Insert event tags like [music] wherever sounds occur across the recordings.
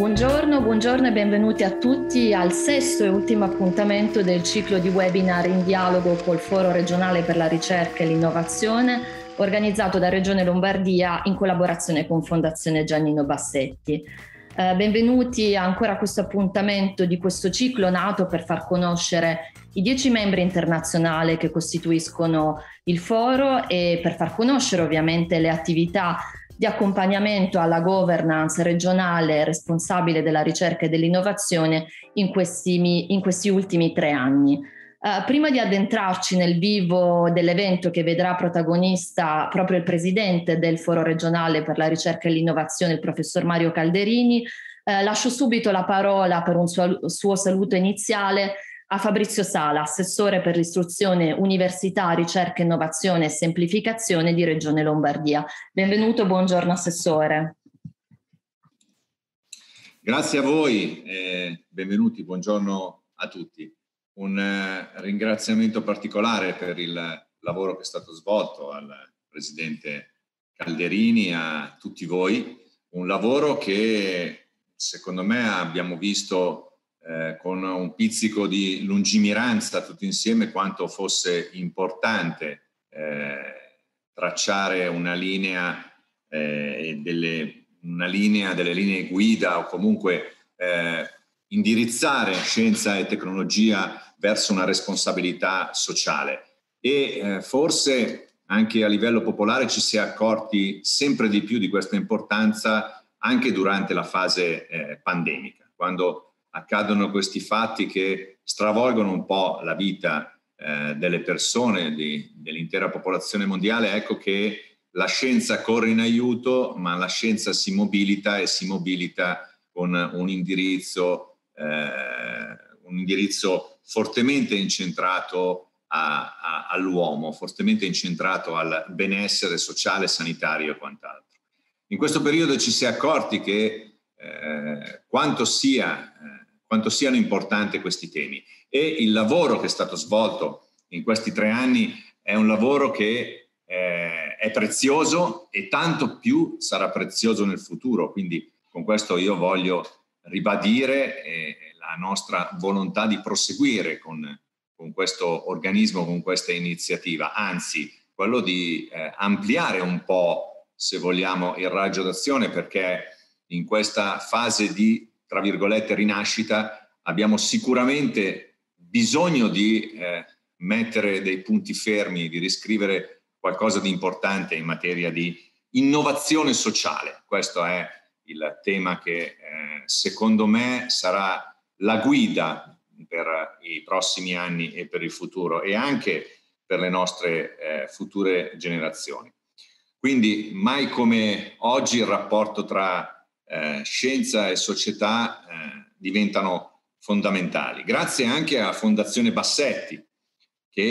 Buongiorno, buongiorno e benvenuti a tutti al sesto e ultimo appuntamento del ciclo di webinar in dialogo col Foro regionale per la ricerca e l'innovazione organizzato da Regione Lombardia in collaborazione con Fondazione Giannino Bassetti. Eh, benvenuti ancora a questo appuntamento di questo ciclo nato per far conoscere i dieci membri internazionali che costituiscono il foro e per far conoscere ovviamente le attività di accompagnamento alla governance regionale responsabile della ricerca e dell'innovazione in questi, in questi ultimi tre anni. Uh, prima di addentrarci nel vivo dell'evento che vedrà protagonista proprio il presidente del foro regionale per la ricerca e l'innovazione, il professor Mario Calderini, uh, lascio subito la parola per un suo, suo saluto iniziale a Fabrizio Sala, assessore per l'istruzione università, ricerca, innovazione e semplificazione di Regione Lombardia. Benvenuto, buongiorno assessore. Grazie a voi, eh, benvenuti, buongiorno a tutti. Un eh, ringraziamento particolare per il lavoro che è stato svolto al Presidente Calderini, a tutti voi, un lavoro che secondo me abbiamo visto eh, con un pizzico di lungimiranza tutti insieme quanto fosse importante eh, tracciare una linea, eh, delle, una linea, delle, linee guida o comunque eh, indirizzare scienza e tecnologia verso una responsabilità sociale. E eh, forse anche a livello popolare ci si è accorti sempre di più di questa importanza anche durante la fase pandemica, quando accadono questi fatti che stravolgono un po' la vita eh, delle persone, di, dell'intera popolazione mondiale, ecco che la scienza corre in aiuto, ma la scienza si mobilita e si mobilita con un indirizzo, eh, un indirizzo fortemente incentrato a, a, all'uomo, fortemente incentrato al benessere sociale, sanitario e quant'altro. In questo periodo ci si è accorti che eh, quanto sia eh, quanto siano importanti questi temi. E il lavoro che è stato svolto in questi tre anni è un lavoro che eh, è prezioso e tanto più sarà prezioso nel futuro. Quindi con questo io voglio ribadire eh, la nostra volontà di proseguire con, con, questo organismo, con questa iniziativa, anzi quello di eh, ampliare un po', se vogliamo, il raggio d'azione perché in questa fase di tra virgolette, rinascita, abbiamo sicuramente bisogno di eh, mettere dei punti fermi, di riscrivere qualcosa di importante in materia di innovazione sociale. Questo è il tema che eh, secondo me sarà la guida per i prossimi anni e per il futuro e anche per le nostre eh, future generazioni. Quindi mai come oggi il rapporto tra eh, scienza e società eh, diventano fondamentali. Grazie anche a Fondazione Bassetti, che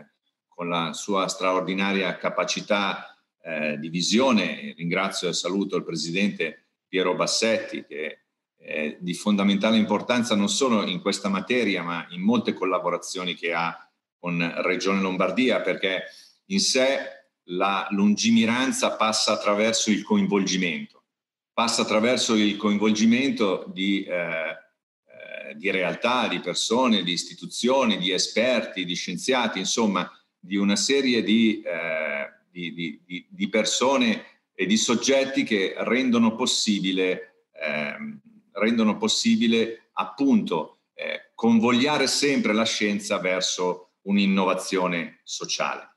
eh, con la sua straordinaria capacità eh, di visione, ringrazio e saluto il presidente Piero Bassetti, che è di fondamentale importanza non solo in questa materia, ma in molte collaborazioni che ha con Regione Lombardia, perché in sé la lungimiranza passa attraverso il coinvolgimento passa attraverso il coinvolgimento di, eh, eh, di realtà, di persone, di istituzioni, di esperti, di scienziati, insomma di una serie di, eh, di, di persone e di soggetti che rendono possibile, eh, rendono possibile appunto eh, convogliare sempre la scienza verso un'innovazione sociale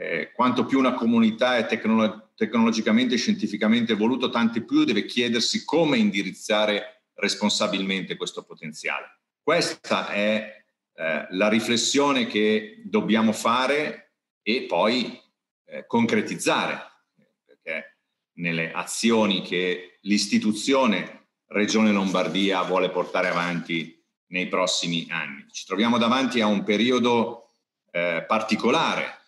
eh, quanto più una comunità è tecnolo- tecnologicamente e scientificamente evoluta, tanto più deve chiedersi come indirizzare responsabilmente questo potenziale. Questa è eh, la riflessione che dobbiamo fare e poi eh, concretizzare, perché nelle azioni che l'istituzione Regione Lombardia vuole portare avanti nei prossimi anni. Ci troviamo davanti a un periodo eh, particolare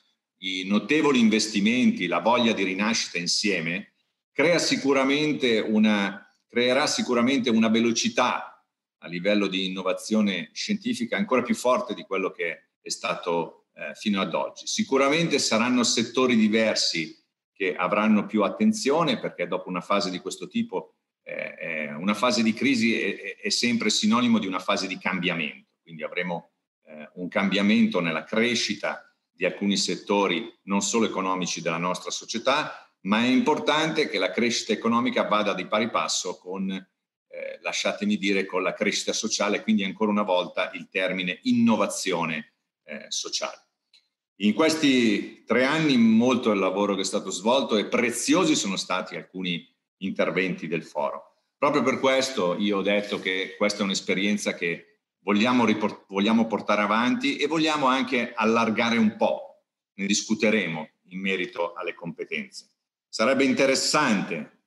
i notevoli investimenti, la voglia di rinascita insieme, crea sicuramente una, creerà sicuramente una velocità a livello di innovazione scientifica ancora più forte di quello che è stato eh, fino ad oggi. Sicuramente saranno settori diversi che avranno più attenzione perché dopo una fase di questo tipo eh, eh, una fase di crisi è, è, sempre sinonimo di una fase di cambiamento, quindi avremo eh, un cambiamento nella crescita di alcuni settori non solo economici della nostra società, ma è importante che la crescita economica vada di pari passo con, eh, lasciatemi dire, con la crescita sociale, quindi ancora una volta il termine innovazione eh, sociale. In questi tre anni molto è il lavoro che è stato svolto e preziosi sono stati alcuni interventi del foro. Proprio per questo io ho detto che questa è un'esperienza che vogliamo, riport- vogliamo portare avanti e vogliamo anche allargare un po', ne discuteremo in merito alle competenze. Sarebbe interessante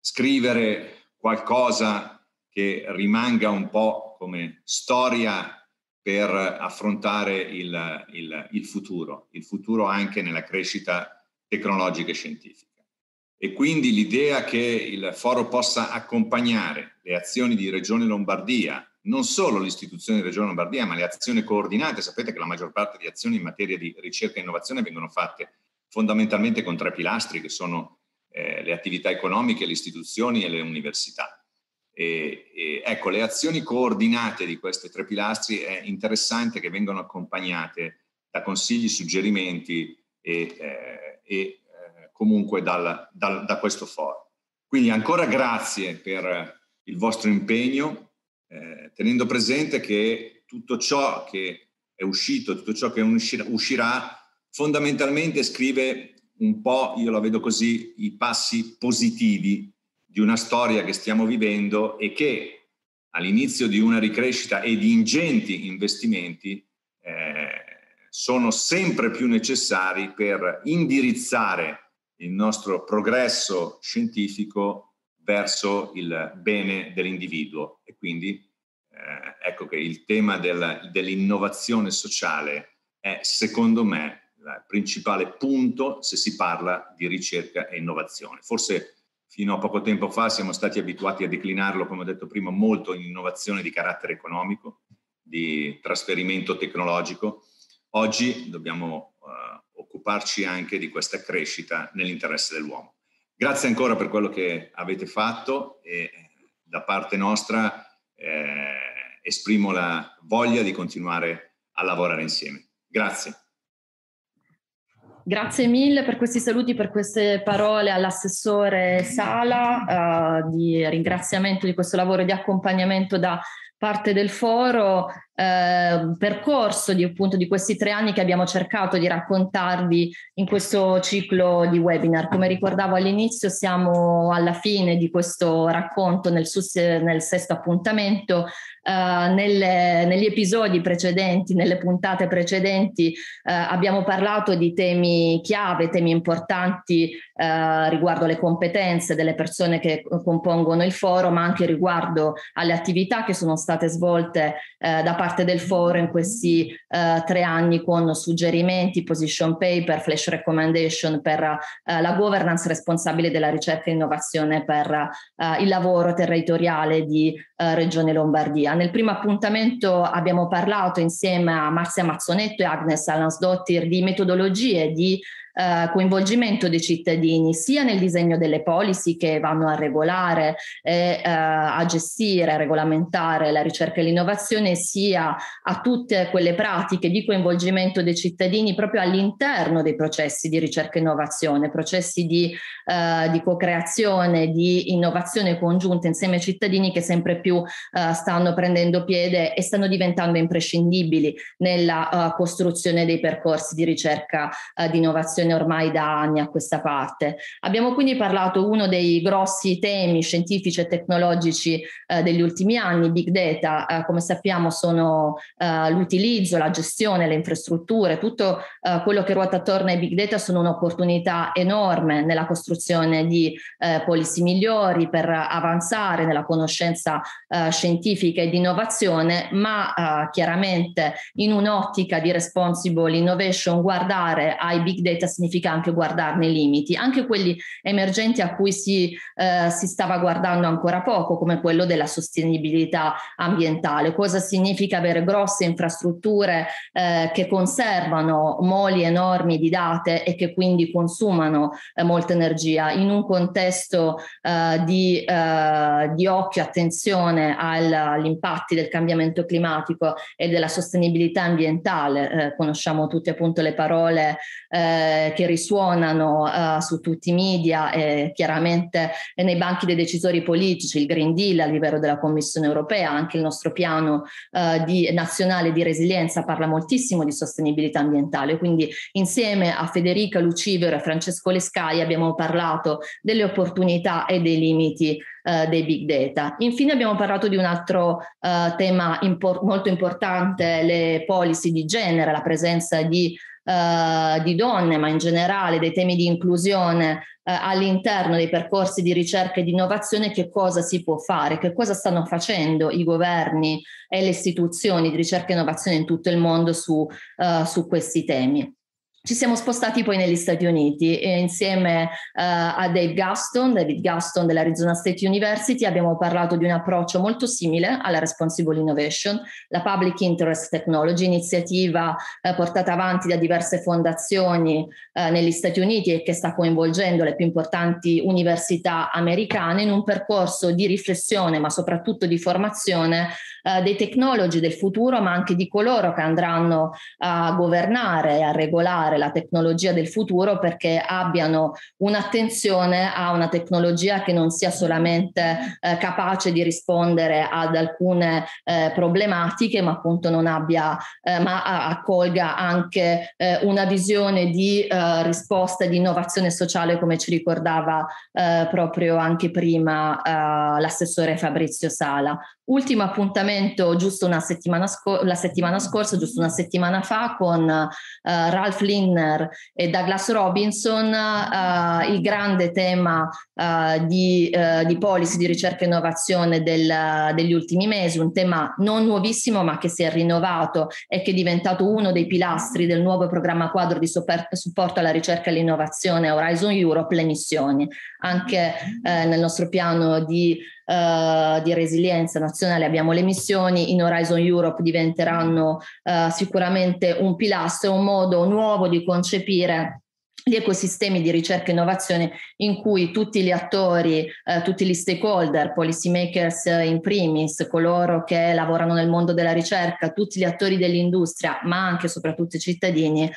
scrivere qualcosa che rimanga un po' come storia per affrontare il, il, il, futuro, il futuro anche nella crescita tecnologica e scientifica. E quindi l'idea che il foro possa accompagnare le azioni di Regione Lombardia non solo l'istituzione di Regione Lombardia, ma le azioni coordinate. Sapete che la maggior parte di azioni in materia di ricerca e innovazione vengono fatte fondamentalmente con tre pilastri che sono eh, le attività economiche, le istituzioni e le università. E, e, ecco, le azioni coordinate di questi tre pilastri è interessante che vengano accompagnate da consigli, suggerimenti e, eh, e eh, comunque dal, dal, da questo foro. Quindi ancora grazie per il vostro impegno, eh, tenendo presente che tutto ciò che è uscito, tutto ciò che uscirà, uscirà fondamentalmente scrive un po', io la vedo così, i passi positivi di una storia che stiamo vivendo e che all'inizio di una ricrescita e di ingenti investimenti eh, sono sempre più necessari per indirizzare il nostro progresso scientifico verso il bene dell'individuo e quindi eh, ecco che il tema del, dell'innovazione sociale è secondo me il principale punto se si parla di ricerca e innovazione. Forse fino a poco tempo fa siamo stati abituati a declinarlo, come ho detto prima, molto in innovazione di carattere economico, di trasferimento tecnologico. Oggi dobbiamo eh, occuparci anche di questa crescita nell'interesse dell'uomo. Grazie ancora per quello che avete fatto e eh, da parte nostra eh, esprimo la voglia di continuare a lavorare insieme. Grazie. Grazie mille per questi saluti, per queste parole all'assessore Sala, eh, di ringraziamento di questo lavoro di accompagnamento da parte del foro. Ehm, percorso di, appunto, di questi tre anni che abbiamo cercato di raccontarvi in questo ciclo di webinar. Come ricordavo all'inizio, siamo alla fine di questo racconto nel, sus- nel sesto appuntamento. Eh, nelle, negli episodi precedenti, nelle puntate precedenti, eh, abbiamo parlato di temi chiave, temi importanti eh, riguardo le competenze delle persone che compongono il foro, ma anche riguardo alle attività che sono state svolte eh, da parte parte del foro in questi uh, tre anni con suggerimenti, position paper, flash recommendation per uh, la governance responsabile della ricerca e innovazione per uh, il lavoro territoriale di Regione Lombardia. Nel primo appuntamento abbiamo parlato insieme a Marzia Mazzonetto e Agnes Alansdottir di metodologie di eh, coinvolgimento dei cittadini sia nel disegno delle policy che vanno a regolare e eh, a gestire, a regolamentare la ricerca e l'innovazione, sia a tutte quelle pratiche di coinvolgimento dei cittadini proprio all'interno dei processi di ricerca e innovazione, processi di, eh, di co-creazione, di innovazione congiunta insieme ai cittadini che sempre più eh, stanno prendendo piede e stanno diventando imprescindibili nella eh, costruzione dei percorsi di ricerca eh, di innovazione situazione ormai da anni a questa parte. Abbiamo quindi parlato uno dei grossi temi scientifici e tecnologici eh, degli ultimi anni, big data, eh, come sappiamo sono eh, l'utilizzo, la gestione, le infrastrutture, tutto eh, quello che ruota attorno ai big data sono un'opportunità enorme nella costruzione di eh, policy migliori per avanzare nella conoscenza eh, scientifica e di innovazione, ma chiaramente in un'ottica di responsible innovation guardare ai big data significa anche guardarne i limiti, anche quelli emergenti a cui si, eh, si stava guardando ancora poco, come quello della sostenibilità ambientale. Cosa significa avere grosse infrastrutture eh, che conservano moli enormi di date e che quindi consumano eh, molta energia in un contesto eh, di, eh, di occhio, attenzione agli impatti del cambiamento climatico e della sostenibilità ambientale. Eh, conosciamo tutti appunto le parole eh, eh, che risuonano eh, su tutti i media e chiaramente nei banchi dei decisori politici, il Green Deal a livello della Commissione europea, anche il nostro piano eh, di, nazionale di resilienza parla moltissimo di sostenibilità ambientale, quindi insieme a Federica Lucivero e Francesco Lescai abbiamo parlato delle opportunità e dei limiti eh, dei big data. Infine abbiamo parlato di un altro eh, tema impor- molto importante, le policy di genere, la presenza di eh, di donne, ma in generale dei temi di inclusione eh, all'interno dei percorsi di ricerca e di innovazione, che cosa si può fare, che cosa stanno facendo i governi e le istituzioni di ricerca e innovazione in tutto il mondo su, eh, su questi temi ci siamo spostati poi negli Stati Uniti e insieme uh, a Dave Gaston, David Gaston dell'Arizona State University, abbiamo parlato di un approccio molto simile alla Responsible Innovation, la Public Interest Technology, iniziativa uh, portata avanti da diverse fondazioni uh, negli Stati Uniti e che sta coinvolgendo le più importanti università americane in un percorso di riflessione, ma soprattutto di formazione eh, dei tecnologi del futuro, ma anche di coloro che andranno a governare e a regolare la tecnologia del futuro perché abbiano un'attenzione a una tecnologia che non sia solamente eh, capace di rispondere ad alcune eh, problematiche, ma appunto non abbia, eh, ma accolga anche eh, una visione di risposta di innovazione sociale come ci ricordava proprio anche prima l'assessore Fabrizio Sala. Ultimo appuntamento giusto una settimana scor- la settimana scorsa, giusto una settimana fa, con uh, Ralph Lindner e Douglas Robinson, uh, il grande tema uh, di, di, policy di ricerca e innovazione del, degli ultimi mesi, un tema non nuovissimo ma che si è rinnovato e che è diventato uno dei pilastri del nuovo programma quadro di super- supporto alla ricerca e all'innovazione Horizon Europe, le missioni. Anche nel nostro piano di uh, di resilienza nazionale, abbiamo le missioni, in Horizon Europe diventeranno uh, sicuramente un pilastro, un modo nuovo di concepire gli ecosistemi di ricerca e innovazione in cui tutti gli attori, eh, tutti gli stakeholder, policy makers in primis, coloro che lavorano nel mondo della ricerca, tutti gli attori dell'industria, ma anche e soprattutto i cittadini, eh,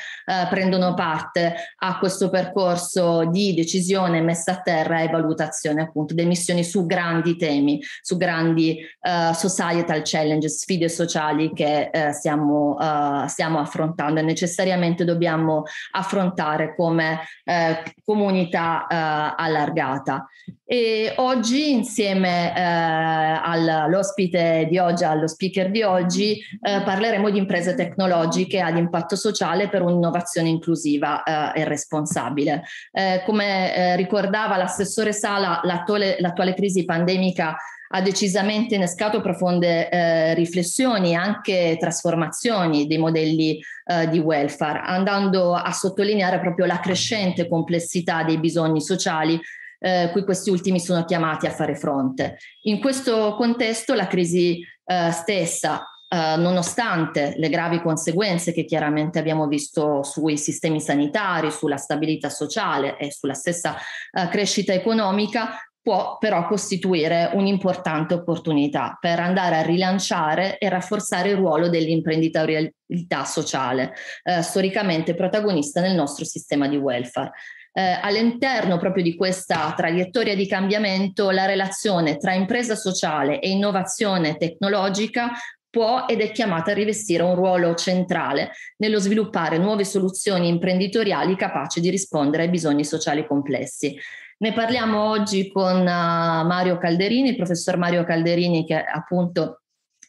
prendono parte a questo percorso di decisione, messa a terra e valutazione appunto delle missioni su grandi temi, su grandi eh, societal challenge, sfide sociali che eh, stiamo, eh, stiamo affrontando e necessariamente dobbiamo affrontare come come eh, comunità eh, allargata. E oggi insieme eh, all'ospite di oggi, allo speaker di oggi, eh, parleremo di imprese tecnologiche ad impatto sociale per un'innovazione inclusiva eh, e responsabile. Eh, come ricordava l'assessore Sala, l'attuale, l'attuale crisi pandemica ha decisamente innescato profonde eh, riflessioni e anche trasformazioni dei modelli eh, di welfare, andando a sottolineare proprio la crescente complessità dei bisogni sociali eh, cui questi ultimi sono chiamati a fare fronte. In questo contesto la crisi eh, stessa Uh, nonostante le gravi conseguenze che chiaramente abbiamo visto sui sistemi sanitari, sulla stabilità sociale e sulla stessa uh, crescita economica, può però costituire un'importante opportunità per andare a rilanciare e rafforzare il ruolo dell'imprenditorialità sociale, eh, storicamente protagonista nel nostro sistema di welfare. Eh, all'interno proprio di questa traiettoria di cambiamento, la relazione tra impresa sociale e innovazione tecnologica può ed è chiamata a rivestire un ruolo centrale nello sviluppare nuove soluzioni imprenditoriali capaci di rispondere ai bisogni sociali complessi. Ne parliamo oggi con eh, Mario Calderini, il professor Mario Calderini che appunto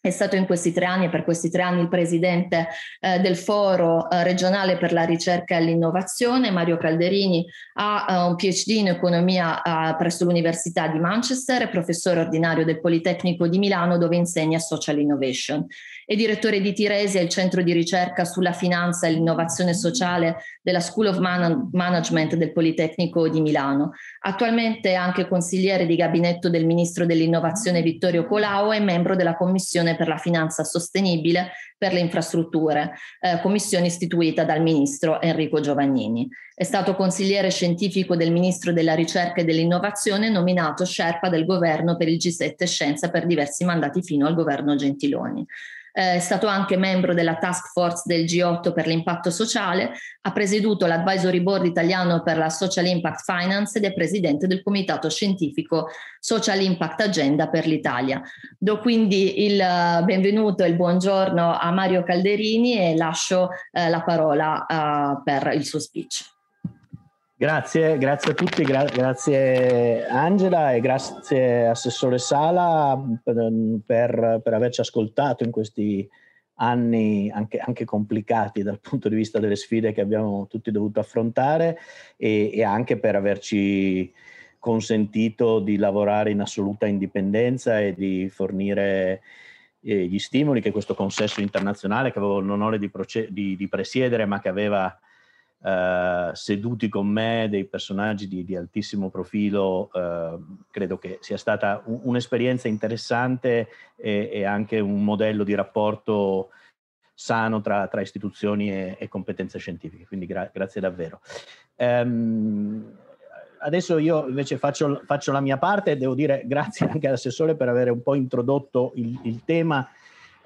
è stato in questi tre anni e per questi tre anni il presidente eh, del foro eh, regionale per la ricerca e l'innovazione. Mario Calderini ha eh, un PhD in economia eh, presso l'Università di Manchester, è professore ordinario del Politecnico di Milano dove insegna social innovation e direttore di Tiresi al centro di ricerca sulla finanza e l'innovazione sociale della School of Man- Management del Politecnico di Milano. Attualmente è anche consigliere di gabinetto del ministro dell'innovazione Vittorio Colau e membro della Commissione per la finanza sostenibile per le infrastrutture, eh, commissione istituita dal ministro Enrico Giovannini. È stato consigliere scientifico del ministro della ricerca e dell'innovazione nominato Sherpa del governo per il G7 Scienza per diversi mandati fino al governo Gentiloni. Eh, è stato anche membro della task force del G8 per l'impatto sociale, ha presieduto l'advisory board italiano per la Social Impact Finance ed è presidente del comitato scientifico Social Impact Agenda per l'Italia. Do quindi il eh, benvenuto e il buongiorno a Mario Calderini e lascio eh, la parola eh, per il suo speech. Grazie, grazie a tutti, gra- grazie Angela e grazie Assessore Sala per, per, averci ascoltato in questi anni anche, anche, complicati dal punto di vista delle sfide che abbiamo tutti dovuto affrontare e, e anche per averci consentito di lavorare in assoluta indipendenza e di fornire eh, gli stimoli che questo consesso internazionale che avevo l'onore di, proce- di, di presiedere ma che aveva eh, seduti con me dei personaggi di, di altissimo profilo, eh, credo che sia stata un, un'esperienza interessante e, e, anche un modello di rapporto sano tra, tra istituzioni e, e, competenze scientifiche, quindi gra- grazie davvero. Um, adesso io invece faccio, faccio, la mia parte e devo dire grazie anche all'assessore per aver un po' introdotto il, il tema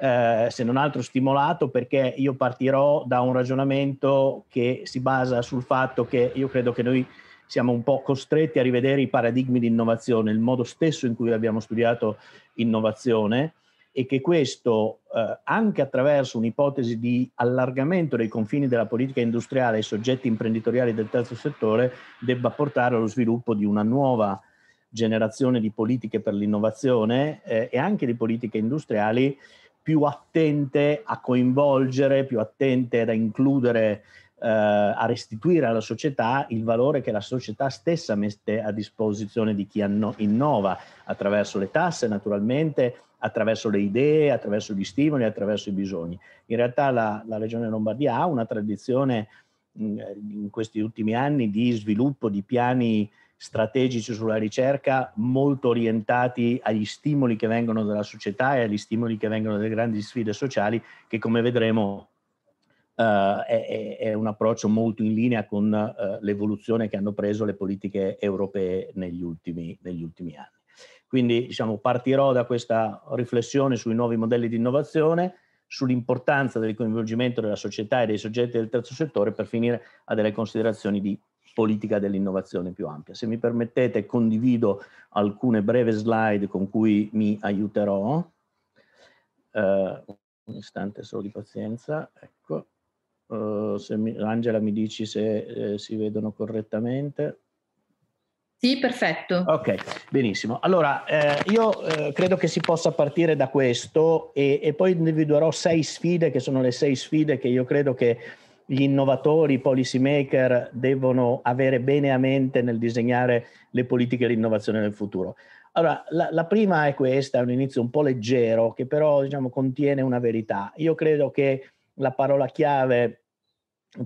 eh, se non altro stimolato perché io partirò da un ragionamento che si basa sul fatto che io credo che noi siamo un po' costretti a rivedere i paradigmi di innovazione, il modo stesso in cui abbiamo studiato innovazione e che questo, eh, anche attraverso un'ipotesi di allargamento dei confini della politica industriale ai soggetti imprenditoriali del terzo settore, debba portare allo sviluppo di una nuova generazione di politiche per l'innovazione eh, e anche di politiche industriali più attente a coinvolgere, più attente ad includere, eh, a restituire alla società il valore che la società stessa mette a disposizione di chi anno- innova, attraverso le tasse naturalmente, attraverso le idee, attraverso gli stimoli, attraverso i bisogni. In realtà la, la Regione Lombardia ha una tradizione mh, mm, in questi ultimi anni di sviluppo di piani strategici sulla ricerca molto orientati agli stimoli che vengono dalla società e agli stimoli che vengono dalle grandi sfide sociali che come vedremo Uh, è, è, un approccio molto in linea con uh, l'evoluzione che hanno preso le politiche europee negli ultimi, negli ultimi anni. Quindi diciamo, partirò da questa riflessione sui nuovi modelli di innovazione, sull'importanza del coinvolgimento della società e dei soggetti del terzo settore per finire a delle considerazioni di politica dell'innovazione più ampia. Se mi permettete condivido alcune breve slide con cui mi aiuterò. Uh, un istante solo di pazienza, ecco. Uh, mi, Angela mi dici se eh, si vedono correttamente. Sì, perfetto. Ok, benissimo. Allora, eh, io eh, credo che si possa partire da questo e, e, poi individuerò sei sfide, che sono le sei sfide che io credo che gli innovatori, i policy maker devono avere bene a mente nel disegnare le politiche di innovazione nel futuro? Allora, la, la prima è questa, è un inizio un po' leggero, che però diciamo, contiene una verità. Io credo che la parola chiave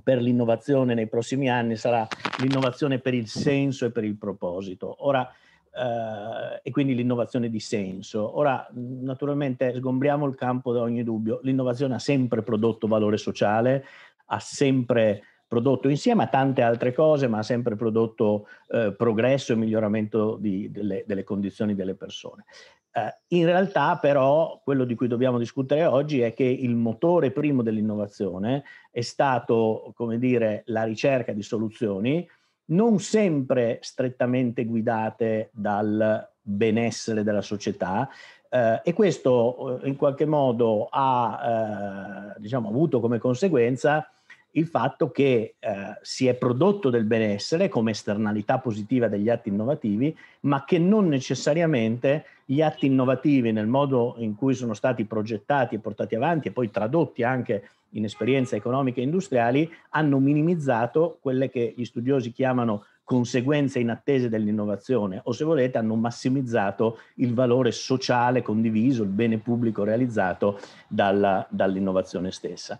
per l'innovazione nei prossimi anni sarà l'innovazione per il senso e per il proposito. Ora, eh, e quindi l'innovazione di senso. Ora, naturalmente, sgombriamo il campo da ogni dubbio. L'innovazione ha sempre prodotto valore sociale, ha sempre prodotto insieme a tante altre cose, ma ha sempre prodotto eh, progresso e miglioramento di, delle, delle, condizioni delle persone. Eh, in realtà però quello di cui dobbiamo discutere oggi è che il motore primo dell'innovazione è stato, come dire, la ricerca di soluzioni non sempre strettamente guidate dal benessere della società, eh, e questo eh, in qualche modo ha eh, diciamo, avuto come conseguenza il fatto che eh, si è prodotto del benessere come esternalità positiva degli atti innovativi, ma che non necessariamente gli atti innovativi nel modo in cui sono stati progettati e portati avanti e poi tradotti anche in esperienze economiche e industriali hanno minimizzato quelle che gli studiosi chiamano conseguenze inattese dell'innovazione o se volete hanno massimizzato il valore sociale condiviso, il bene pubblico realizzato dalla, dall'innovazione stessa.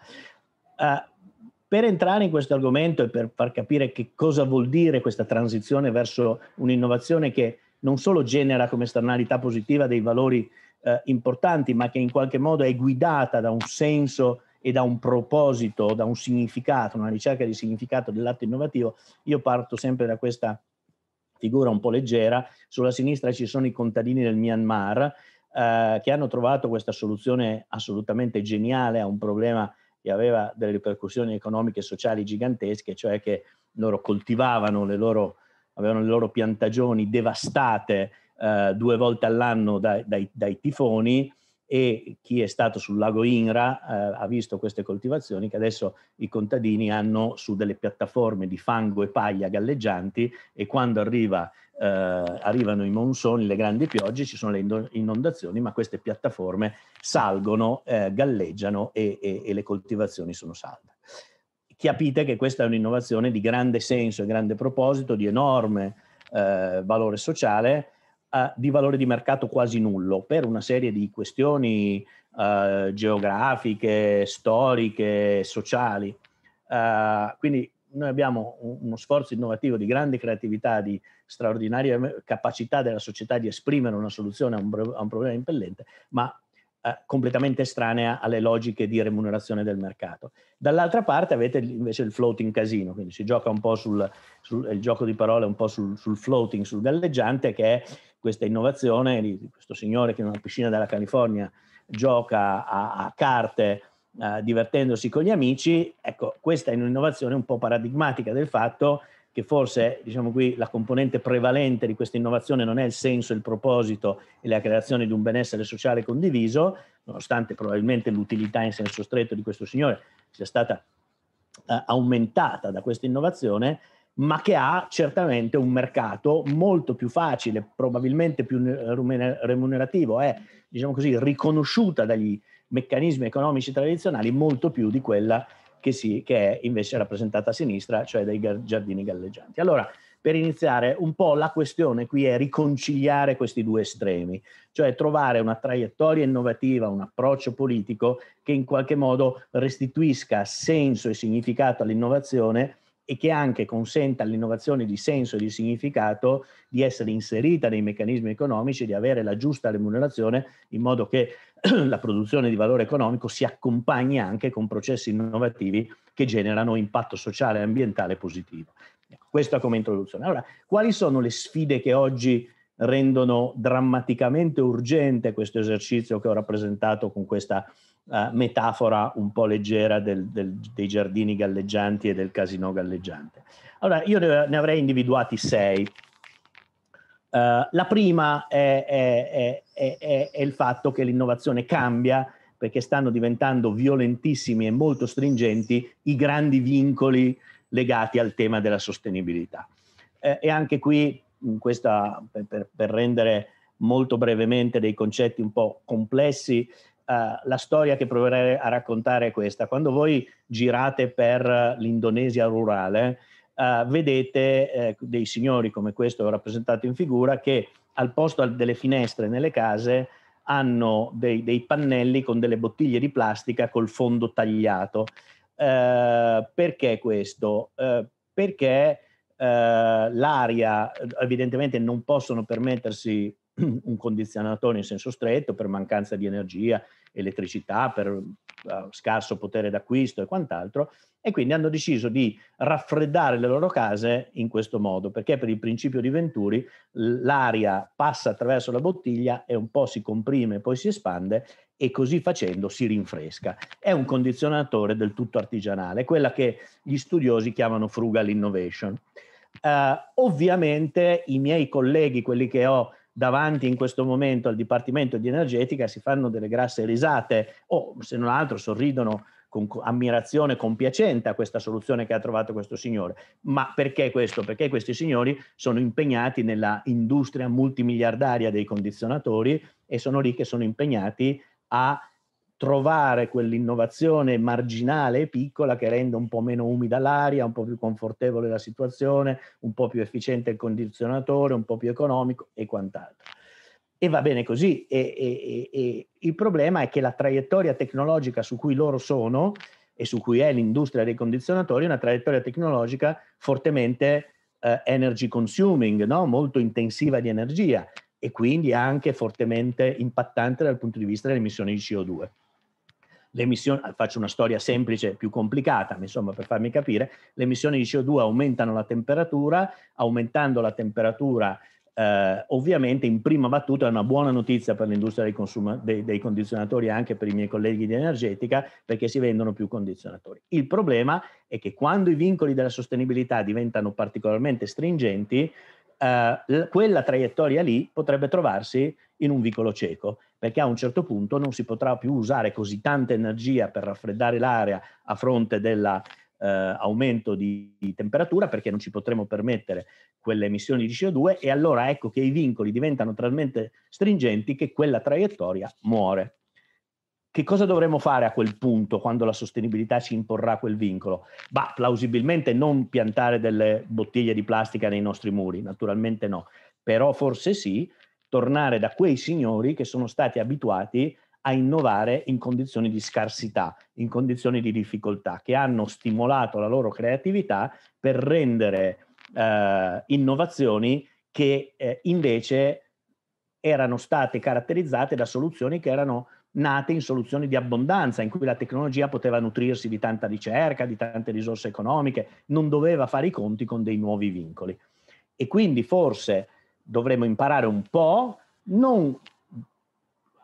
Uh, per entrare in questo argomento e per far capire che cosa vuol dire questa transizione verso un'innovazione che non solo genera come esternalità positiva dei valori eh, importanti, ma che in qualche modo è guidata da un senso e da un proposito, da un significato, una ricerca di significato dell'atto innovativo, io parto sempre da questa figura un po' leggera. Sulla sinistra ci sono i contadini del Myanmar eh, che hanno trovato questa soluzione assolutamente geniale a un problema e aveva delle ripercussioni economiche e sociali gigantesche, cioè che loro coltivavano le loro, avevano le loro piantagioni devastate eh, due volte all'anno dai, dai, dai, tifoni e chi è stato sul lago Inra eh, ha visto queste coltivazioni che adesso i contadini hanno su delle piattaforme di fango e paglia galleggianti e quando arriva eh, arrivano i monsoni, le grandi piogge, ci sono le inondazioni, ma queste piattaforme salgono, eh, galleggiano e, e, e le coltivazioni sono salde. Capite che questa è un'innovazione di grande senso e grande proposito, di enorme eh, valore sociale, eh, di valore di mercato quasi nullo per una serie di questioni eh, geografiche, storiche, sociali. Eh, quindi noi abbiamo uno sforzo innovativo di grande creatività, di straordinaria eh, capacità della società di esprimere una soluzione a un, a un problema impellente, ma eh, completamente estranea alle logiche di remunerazione del mercato. Dall'altra parte avete invece il floating casino, quindi si gioca un po' sul, sul il gioco di parole un po' sul, sul floating, sul galleggiante, che è questa innovazione di questo signore che in una piscina della California gioca a, a carte Uh, divertendosi con gli amici, ecco, questa è un'innovazione un po' paradigmatica del fatto che forse diciamo qui, la componente prevalente di questa innovazione non è il senso, il proposito e la creazione di un benessere sociale condiviso, nonostante probabilmente l'utilità in senso stretto di questo signore sia stata eh, aumentata da questa innovazione, ma che ha certamente un mercato molto più facile, probabilmente più remunerativo, è diciamo così, riconosciuta dagli meccanismi economici tradizionali molto più di quella che che, sì, che è invece rappresentata a sinistra, cioè dei giardini galleggianti. Allora, per iniziare, un po' la questione qui è riconciliare questi due estremi, cioè trovare una traiettoria innovativa, un approccio politico che in qualche modo restituisca senso e significato all'innovazione e che anche consenta all'innovazione di senso e di significato di essere inserita nei meccanismi economici, di avere la giusta remunerazione in modo che [clears throat] la produzione di valore economico si accompagna anche con processi innovativi che generano impatto sociale e ambientale positivo. Questa come introduzione. Allora, quali sono le sfide che oggi rendono drammaticamente urgente questo esercizio che ho rappresentato con questa uh, metafora un po' leggera del, del, dei giardini galleggianti e del casino galleggiante? Allora, io ne avrei individuati sei. Eh, la prima è, è, è, è, il fatto che l'innovazione cambia perché stanno diventando violentissimi e molto stringenti i grandi vincoli legati al tema della sostenibilità. Eh, e anche qui, questa, per, per, rendere molto brevemente dei concetti un po' complessi, uh, la storia che proverei a raccontare è questa. Quando voi girate per l'Indonesia rurale, eh, vedete eh, dei signori come questo rappresentato in figura che al posto delle finestre nelle case hanno dei, dei pannelli con delle bottiglie di plastica col fondo tagliato. Eh, perché questo? Eh, perché eh, l'aria evidentemente non possono permettersi [clears throat] un condizionatore in senso stretto per mancanza di energia, elettricità, per uh, scarso potere d'acquisto e quant'altro, e quindi hanno deciso di raffreddare le loro case in questo modo, perché per il principio di Venturi l'aria passa attraverso la bottiglia e un po' si comprime, poi si espande e così facendo si rinfresca. È un condizionatore del tutto artigianale, quella che gli studiosi chiamano frugal innovation. Uh, ovviamente i miei colleghi, quelli che ho davanti in questo momento al Dipartimento di Energetica si fanno delle grasse risate o se non altro sorridono con ammirazione compiacente a questa soluzione che ha trovato questo signore. Ma perché questo? Perché questi signori sono impegnati nella industria multimiliardaria dei condizionatori e sono lì che sono impegnati a trovare quell'innovazione marginale e piccola che rende un po' meno umida l'aria, un po' più confortevole la situazione, un po' più efficiente il condizionatore, un po' più economico e quant'altro. E va bene così. E, e, e, il problema è che la traiettoria tecnologica su cui loro sono e su cui è l'industria dei condizionatori è una traiettoria tecnologica fortemente eh, energy consuming, no? molto intensiva di energia e quindi anche fortemente impattante dal punto di vista delle emissioni di CO2 le ah, faccio una storia semplice, più complicata, ma insomma per farmi capire, le emissioni di CO2 aumentano la temperatura, aumentando la temperatura eh, ovviamente in prima battuta è una buona notizia per l'industria dei, consuma, dei, dei condizionatori e anche per i miei colleghi di energetica perché si vendono più condizionatori. Il problema è che quando i vincoli della sostenibilità diventano particolarmente stringenti, eh, quella traiettoria lì potrebbe trovarsi in un vicolo cieco perché a un certo punto non si potrà più usare così tanta energia per raffreddare l'area a fronte dell'aumento eh, di, di temperatura, perché non ci potremo permettere quelle emissioni di CO2 e allora ecco che i vincoli diventano talmente stringenti che quella traiettoria muore che cosa dovremmo fare a quel punto quando la sostenibilità ci imporrà quel vincolo? Bah, plausibilmente non piantare delle bottiglie di plastica nei nostri muri, naturalmente no, però forse sì tornare da quei signori che sono stati abituati a innovare in condizioni di scarsità, in condizioni di difficoltà, che hanno stimolato la loro creatività per rendere eh, innovazioni che eh, invece erano state caratterizzate da soluzioni che erano nate in soluzioni di abbondanza, in cui la tecnologia poteva nutrirsi di tanta ricerca, di tante risorse economiche, non doveva fare i conti con dei nuovi vincoli. E quindi forse dovremmo imparare un po', non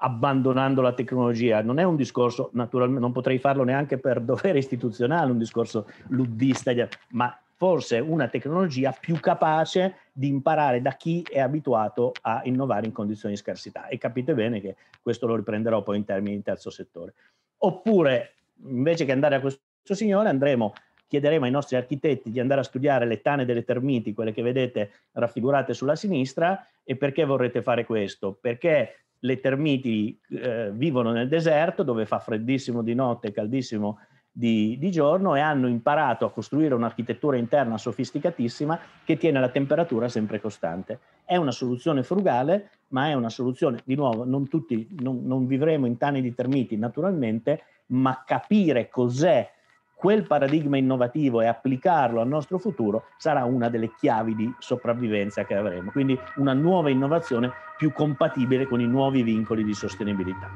abbandonando la tecnologia, non è un discorso, naturalmente non potrei farlo neanche per [laughs] dovere istituzionale, un discorso luddista, ma forse una tecnologia più capace di imparare da chi è abituato a innovare in condizioni di scarsità. E capite bene che questo lo riprenderò poi in termini di terzo settore. Oppure, invece che andare a questo signore, andremo chiederemo ai nostri architetti di andare a studiare le tane delle termiti, quelle che vedete raffigurate sulla sinistra, e perché vorrete fare questo? Perché le termiti eh, vivono nel deserto dove fa freddissimo di notte e caldissimo di, di, giorno e hanno imparato a costruire un'architettura interna sofisticatissima che tiene la temperatura sempre costante. È una soluzione frugale, ma è una soluzione, di nuovo, non tutti, non, non vivremo in tane di termiti naturalmente, ma capire cos'è quel paradigma innovativo e applicarlo al nostro futuro sarà una delle chiavi di sopravvivenza che avremo, quindi una nuova innovazione più compatibile con i nuovi vincoli di sostenibilità.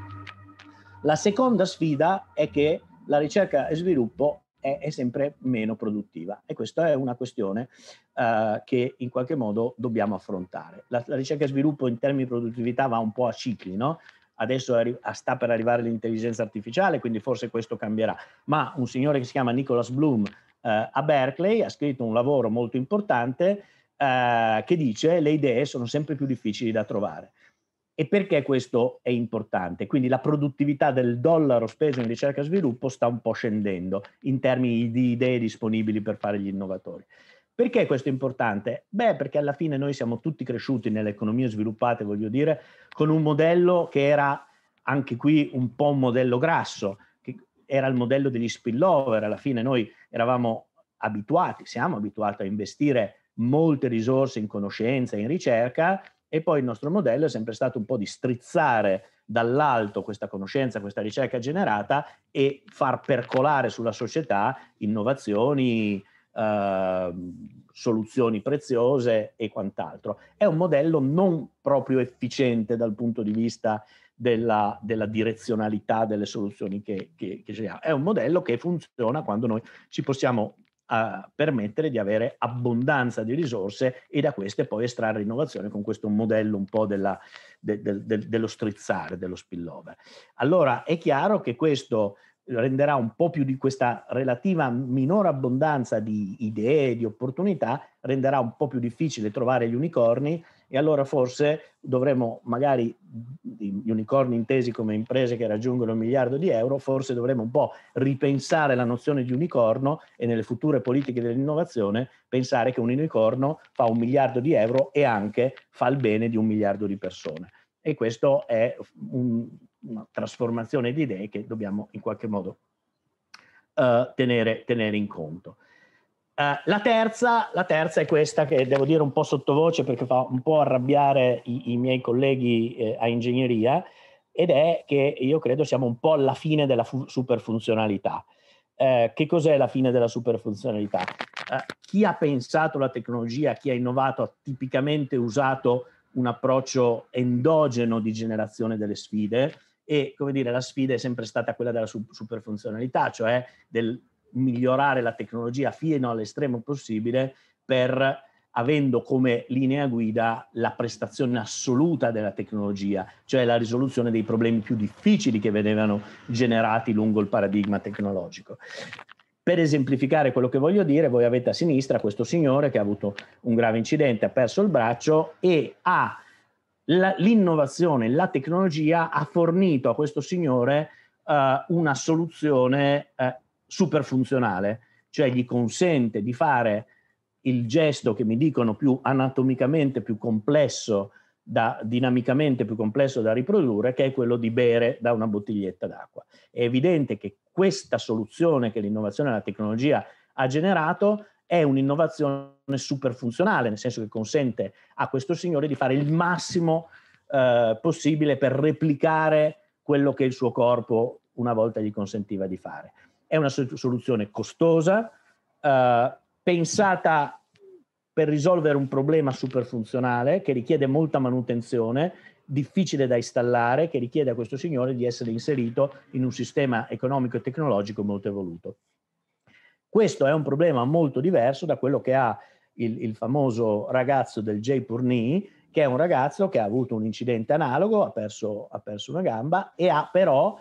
La seconda sfida è che la ricerca e sviluppo è, è sempre meno produttiva e questa è una questione eh, che in qualche modo dobbiamo affrontare. La, la ricerca e sviluppo in termini di produttività va un po' a cicli, no? adesso arri- sta per arrivare l'intelligenza artificiale, quindi forse questo cambierà, ma un signore che si chiama Nicholas Bloom eh, a Berkeley ha scritto un lavoro molto importante eh, che dice le idee sono sempre più difficili da trovare. E perché questo è importante? Quindi la produttività del dollaro speso in ricerca e sviluppo sta un po' scendendo in termini di idee disponibili per fare gli innovatori. Perché questo è importante? Beh, perché alla fine noi siamo tutti cresciuti nelle economie sviluppate, voglio dire, con un modello che era anche qui un po' un modello grasso, che era il modello degli spillover. Alla fine noi eravamo abituati, siamo abituati a investire molte risorse in conoscenza, in ricerca, e poi il nostro modello è sempre stato un po' di strizzare dall'alto questa conoscenza, questa ricerca generata e far percolare sulla società innovazioni, Ehm, soluzioni preziose e quant'altro. È un modello non proprio efficiente dal punto di vista della, della direzionalità delle soluzioni che, che, che si ha. È un modello che funziona quando noi ci possiamo eh, permettere di avere abbondanza di risorse e da queste poi estrarre innovazione con questo modello un po' della, de, de, de, dello strizzare, dello spillover. Allora è chiaro che questo renderà un po' più di questa relativa minore abbondanza di idee, di opportunità, renderà un po' più difficile trovare gli unicorni e allora forse dovremo magari, gli unicorni intesi come imprese che raggiungono un miliardo di euro, forse dovremo un po' ripensare la nozione di unicorno e nelle future politiche dell'innovazione pensare che un unicorno fa un miliardo di euro e anche fa il bene di un miliardo di persone. E questo è un, una trasformazione di idee che dobbiamo in qualche modo uh, tenere, tenere, in conto. Uh, la, terza, la, terza, è questa che devo dire un po' sottovoce perché fa un po' arrabbiare i, i miei colleghi eh, a ingegneria ed è che io credo siamo un po' alla fine della fu- superfunzionalità. Eh, che cos'è la fine della superfunzionalità? Eh, chi ha pensato la tecnologia, chi ha innovato, ha tipicamente usato un approccio endogeno di generazione delle sfide, e come dire, la sfida è sempre stata quella della superfunzionalità, cioè del migliorare la tecnologia fino all'estremo possibile per avendo come linea guida la prestazione assoluta della tecnologia, cioè la risoluzione dei problemi più difficili che venivano generati lungo il paradigma tecnologico. Per esemplificare quello che voglio dire, voi avete a sinistra questo signore che ha avuto un grave incidente, ha perso il braccio e ha la, l'innovazione, la tecnologia ha fornito a questo signore eh, una soluzione eh, super funzionale, cioè gli consente di fare il gesto che mi dicono più anatomicamente più complesso, da, dinamicamente più complesso da riprodurre, che è quello di bere da una bottiglietta d'acqua. È evidente che questa soluzione che l'innovazione e la tecnologia ha generato è un'innovazione super funzionale, nel senso che consente a questo signore di fare il massimo eh, possibile per replicare quello che il suo corpo una volta gli consentiva di fare. È una soluzione costosa, eh, pensata per risolvere un problema super funzionale che richiede molta manutenzione, difficile da installare, che richiede a questo signore di essere inserito in un sistema economico e tecnologico molto evoluto. Questo è un problema molto diverso da quello che ha il, il famoso ragazzo del Jay Purney, che è un ragazzo che ha avuto un incidente analogo, ha perso, ha perso una gamba e ha però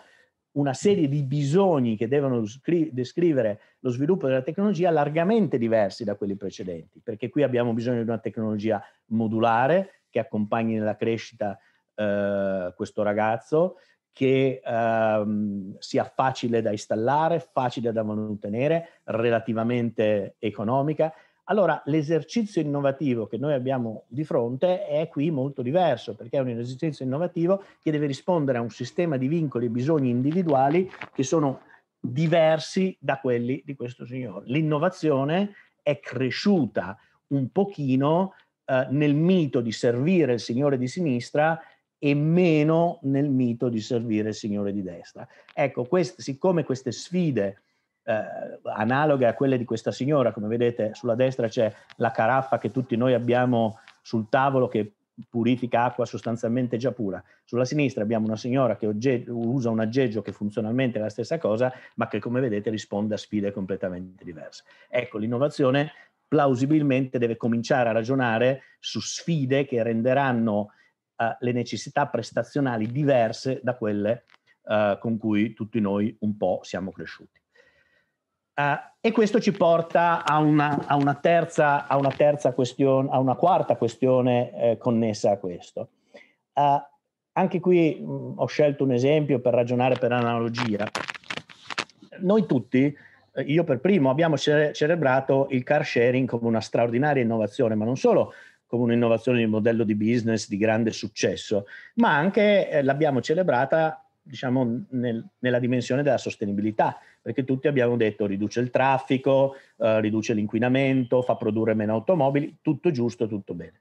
una serie di bisogni che devono scri- descrivere lo sviluppo della tecnologia largamente diversi da quelli precedenti, perché qui abbiamo bisogno di una tecnologia modulare che accompagni nella crescita eh, questo ragazzo, che ehm, sia facile da installare, facile da mantenere, relativamente economica. Allora l'esercizio innovativo che noi abbiamo di fronte è qui molto diverso perché è un esercizio innovativo che deve rispondere a un sistema di vincoli e bisogni individuali che sono diversi da quelli di questo signore. L'innovazione è cresciuta un pochino eh, nel mito di servire il signore di sinistra e meno nel mito di servire il Signore di destra. Ecco, quest, siccome queste sfide eh, analoghe a quelle di questa signora, come vedete sulla destra c'è la caraffa che tutti noi abbiamo sul tavolo che purifica acqua sostanzialmente già pura. Sulla sinistra abbiamo una signora che ogge- usa un aggeggio che funzionalmente è la stessa cosa, ma che come vedete risponde a sfide completamente diverse. Ecco, l'innovazione plausibilmente deve cominciare a ragionare su sfide che renderanno eh, le necessità prestazionali diverse da quelle eh, con cui tutti noi un po' siamo cresciuti. Uh, e questo ci porta a una, a una terza, a una terza questione, a una quarta questione eh, connessa a questo. Uh, anche qui mh, mm, ho scelto un esempio per ragionare per analogia. Noi tutti, io per primo, abbiamo cere- celebrato il car sharing come una straordinaria innovazione, ma non solo come un'innovazione di modello di business di grande successo, ma anche eh, l'abbiamo celebrata diciamo, nel, nella dimensione della sostenibilità, perché tutti abbiamo detto riduce il traffico, eh, riduce l'inquinamento, fa produrre meno automobili, tutto giusto, tutto bene.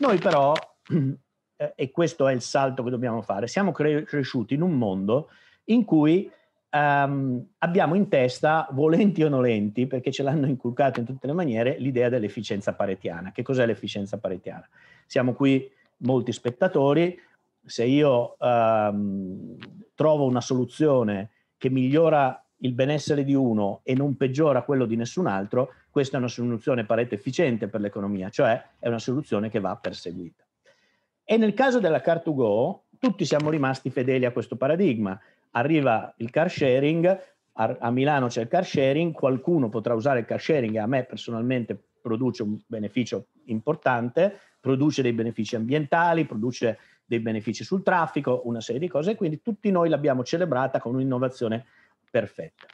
Noi però, [clears throat] eh, e questo è il salto che dobbiamo fare, siamo cresciuti in un mondo in cui um, abbiamo in testa, volenti o nolenti, perché ce l'hanno inculcato in tutte le maniere, l'idea dell'efficienza paretiana. Che cos'è l'efficienza paretiana? Siamo qui molti spettatori, se io um, trovo una soluzione che migliora il benessere di uno e non peggiora quello di nessun altro, questa è una soluzione pareto efficiente per l'economia, cioè è una soluzione che va perseguita. E nel caso della Car2Go, tutti siamo rimasti fedeli a questo paradigma arriva il car sharing, a, a Milano c'è il car sharing, qualcuno potrà usare il car sharing e a me personalmente produce un beneficio importante, produce dei benefici ambientali, produce dei benefici sul traffico, una serie di cose, quindi tutti noi l'abbiamo celebrata con un'innovazione perfetta.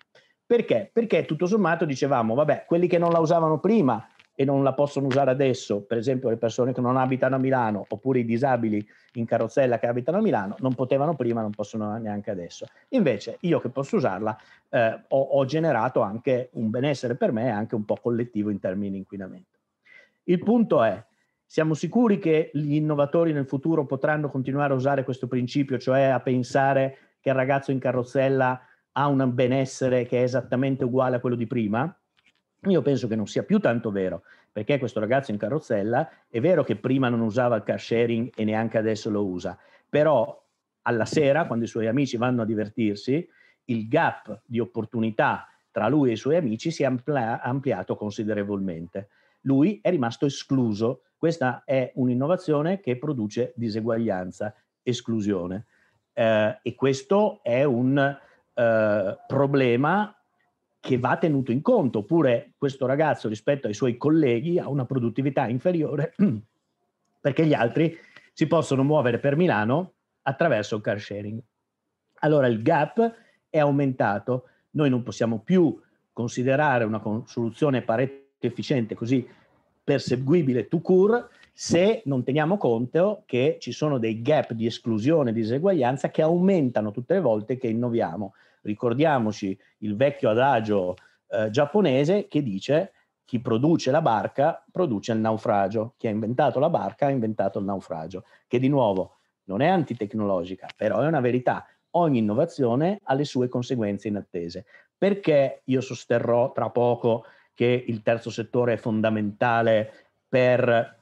Perché? Perché tutto sommato dicevamo, vabbè, quelli che non la usavano prima e non la possono usare adesso, per esempio le persone che non abitano a Milano oppure i disabili in carrozzella che abitano a Milano, non potevano prima, non possono neanche adesso. Invece io che posso usarla eh, ho, ho, generato anche un benessere per me e anche un po' collettivo in termini di inquinamento. Il punto è, siamo sicuri che gli innovatori nel futuro potranno continuare a usare questo principio, cioè a pensare che il ragazzo in carrozzella ha un benessere che è esattamente uguale a quello di prima? Io penso che non sia più tanto vero, perché questo ragazzo in carrozzella è vero che prima non usava il car sharing e neanche adesso lo usa, però alla sera, quando i suoi amici vanno a divertirsi, il gap di opportunità tra lui e i suoi amici si è amplia- ampliato considerevolmente. Lui è rimasto escluso. Questa è un'innovazione che produce diseguaglianza, esclusione. Eh, e questo è un eh, problema che va tenuto in conto, oppure questo ragazzo rispetto ai suoi colleghi ha una produttività inferiore [clears throat] perché gli altri si possono muovere per Milano attraverso il car sharing. Allora il gap è aumentato, noi non possiamo più considerare una soluzione parecchio efficiente così perseguibile to cure se non teniamo conto che ci sono dei gap di esclusione e diseguaglianza che aumentano tutte le volte che innoviamo. Ricordiamoci il vecchio adagio eh, giapponese che dice chi produce la barca produce il naufragio, chi ha inventato la barca ha inventato il naufragio, che di nuovo non è antitecnologica, però è una verità. Ogni innovazione ha le sue conseguenze inattese. Perché io sosterrò tra poco che il terzo settore è fondamentale per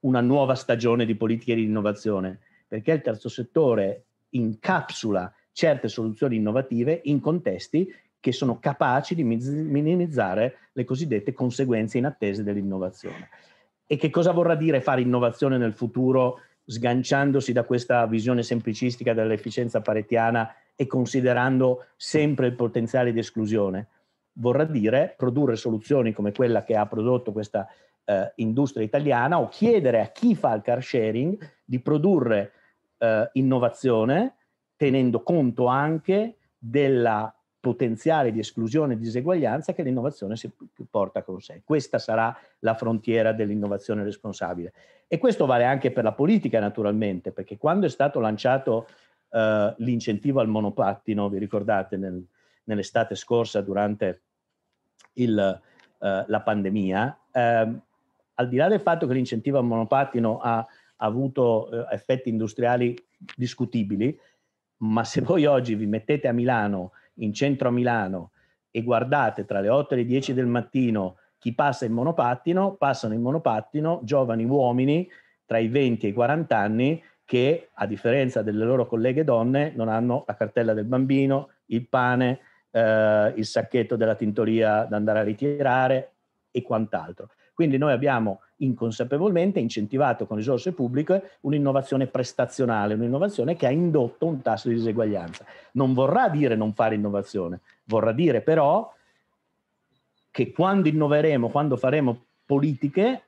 una nuova stagione di politiche di innovazione? Perché il terzo settore incapsula certe soluzioni innovative in contesti che sono capaci di minimizzare le cosiddette conseguenze inattese dell'innovazione. E che cosa vorrà dire fare innovazione nel futuro sganciandosi da questa visione semplicistica dell'efficienza paretiana e considerando sempre il potenziale di esclusione? Vorrà dire produrre soluzioni come quella che ha prodotto questa eh, industria italiana o chiedere a chi fa il car sharing di produrre eh, innovazione tenendo conto anche della potenziale di esclusione e diseguaglianza che l'innovazione si porta con sé. Questa sarà la frontiera dell'innovazione responsabile. E questo vale anche per la politica, naturalmente, perché quando è stato lanciato eh, l'incentivo al monopattino, vi ricordate, nel, nell'estate scorsa durante il, eh, la pandemia, eh, al di là del fatto che l'incentivo al monopattino ha, ha avuto eh, effetti industriali discutibili, ma se voi oggi vi mettete a Milano, in centro a Milano, e guardate tra le 8 e le 10 del mattino chi passa in monopattino, passano in monopattino giovani uomini tra i 20 e i 40 anni che, a differenza delle loro colleghe donne, non hanno la cartella del bambino, il pane, eh, il sacchetto della tintoria da andare a ritirare e quant'altro. Quindi noi abbiamo inconsapevolmente incentivato con risorse pubbliche un'innovazione prestazionale, un'innovazione che ha indotto un tasso di diseguaglianza. Non vorrà dire non fare innovazione, vorrà dire però che quando innoveremo, quando faremo politiche,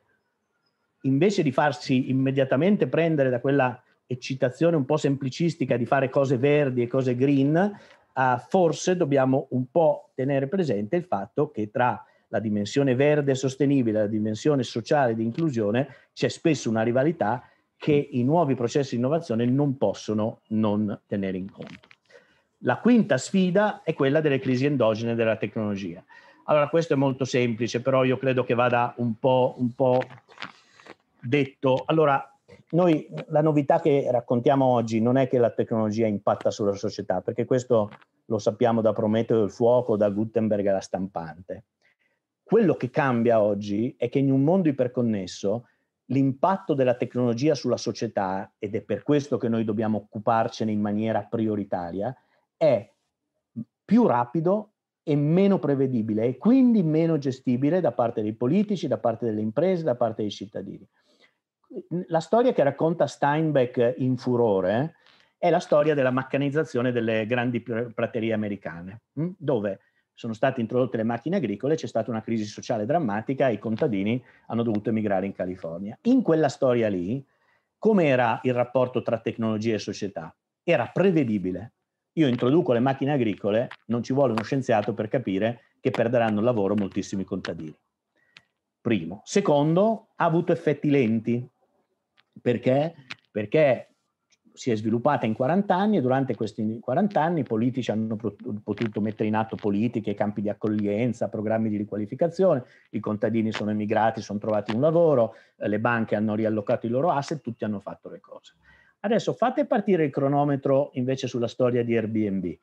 invece di farsi immediatamente prendere da quella eccitazione un po' semplicistica di fare cose verdi e cose green, eh, forse dobbiamo un po' tenere presente il fatto che tra la dimensione verde sostenibile, la dimensione sociale di inclusione, c'è spesso una rivalità che i nuovi processi di innovazione non possono non tenere in conto. La quinta sfida è quella delle crisi endogene della tecnologia. Allora, questo è molto semplice, però io credo che vada un po', un po detto. Allora, noi la novità che raccontiamo oggi non è che la tecnologia impatta sulla società, perché questo lo sappiamo da Prometeo del Fuoco, da Gutenberg alla stampante. Quello che cambia oggi è che in un mondo iperconnesso l'impatto della tecnologia sulla società, ed è per questo che noi dobbiamo occuparcene in maniera prioritaria, è più rapido e meno prevedibile e quindi meno gestibile da parte dei politici, da parte delle imprese, da parte dei cittadini. La storia che racconta Steinbeck in furore eh, è la storia della meccanizzazione delle grandi praterie americane, mm, dove sono state introdotte le macchine agricole, c'è stata una crisi sociale drammatica e i contadini hanno dovuto emigrare in California. In quella storia lì, com'era il rapporto tra tecnologia e società? Era prevedibile. Io introduco le macchine agricole, non ci vuole uno scienziato per capire che perderanno il lavoro moltissimi contadini. Primo. Secondo, ha avuto effetti lenti. Perché? Perché si è sviluppata in 40 anni e durante questi 40 anni i politici hanno potuto mettere in atto politiche, campi di accoglienza, programmi di riqualificazione, i contadini sono emigrati, sono trovati un lavoro, eh, le banche hanno riallocato i loro asset, tutti hanno fatto le cose. Adesso fate partire il cronometro invece sulla storia di Airbnb.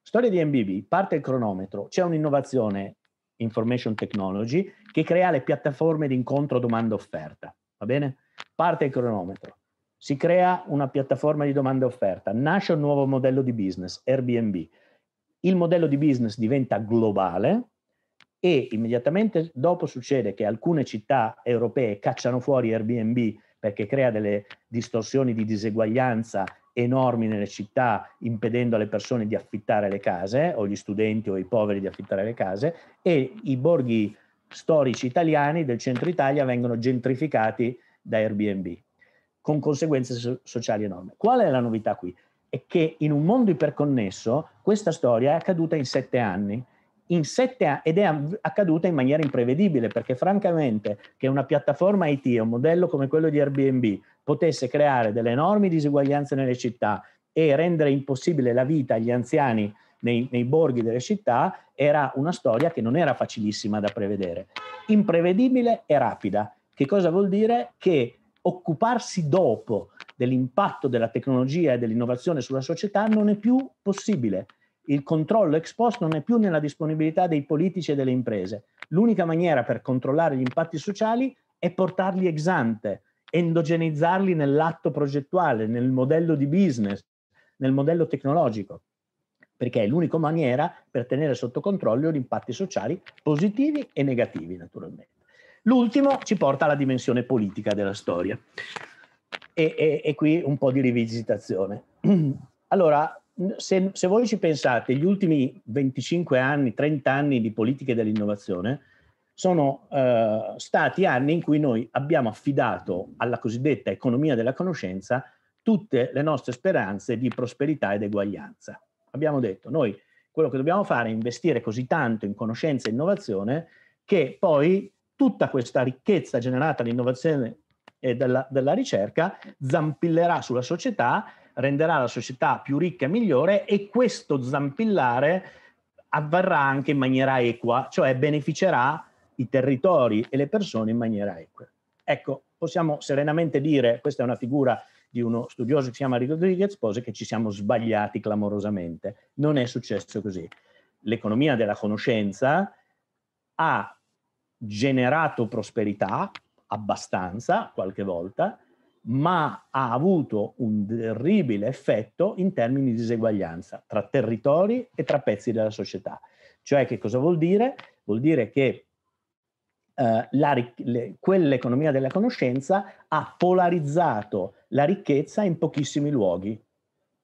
Storia di Airbnb, parte il cronometro, c'è un'innovazione information technology che crea le piattaforme di incontro domanda-offerta, va bene? Parte il cronometro si crea una piattaforma di domanda e offerta, nasce un nuovo modello di business, Airbnb. Il modello di business diventa globale e immediatamente dopo succede che alcune città europee cacciano fuori Airbnb perché crea delle distorsioni di diseguaglianza enormi nelle città, impedendo alle persone di affittare le case, o gli studenti o i poveri di affittare le case, e i borghi storici italiani del centro Italia vengono gentrificati da Airbnb con conseguenze so- sociali enormi. Qual è la novità qui? È che in un mondo iperconnesso questa storia è accaduta in sette anni. In sette anni ed è accaduta in maniera imprevedibile, perché francamente che una piattaforma IT, un modello come quello di Airbnb, potesse creare delle enormi diseguaglianze nelle città e rendere impossibile la vita agli anziani nei, nei, borghi delle città era una storia che non era facilissima da prevedere. Imprevedibile e rapida. Che cosa vuol dire? Che occuparsi dopo dell'impatto della tecnologia e dell'innovazione sulla società non è più possibile. Il controllo ex post non è più nella disponibilità dei politici e delle imprese. L'unica maniera per controllare gli impatti sociali è portarli ex ante, endogenizzarli nell'atto progettuale, nel modello di business, nel modello tecnologico, perché è l'unica maniera per tenere sotto controllo gli impatti sociali positivi e negativi, naturalmente. L'ultimo ci porta alla dimensione politica della storia. E, e, e qui un po' di rivisitazione. [clears throat] Allora, se, se, voi ci pensate, gli ultimi 25 anni, 30 anni di politiche dell'innovazione sono eh, stati anni in cui noi abbiamo affidato alla cosiddetta economia della conoscenza tutte le nostre speranze di prosperità ed eguaglianza. Abbiamo detto, noi quello che dobbiamo fare è investire così tanto in conoscenza e innovazione che poi tutta questa ricchezza generata dall'innovazione e dalla, dalla ricerca zampillerà sulla società, renderà la società più ricca e migliore e questo zampillare avverrà anche in maniera equa, cioè beneficerà i territori e le persone in maniera equa. Ecco, possiamo serenamente dire, questa è una figura di uno studioso che si chiama Rodriguez Pose, che ci siamo sbagliati clamorosamente. Non è successo così. L'economia della conoscenza ha generato prosperità, abbastanza qualche volta, ma ha avuto un terribile effetto in termini di diseguaglianza tra territori e tra pezzi della società. Cioè che cosa vuol dire? Vuol dire che eh, la, le, quell'economia della conoscenza ha polarizzato la ricchezza in pochissimi luoghi,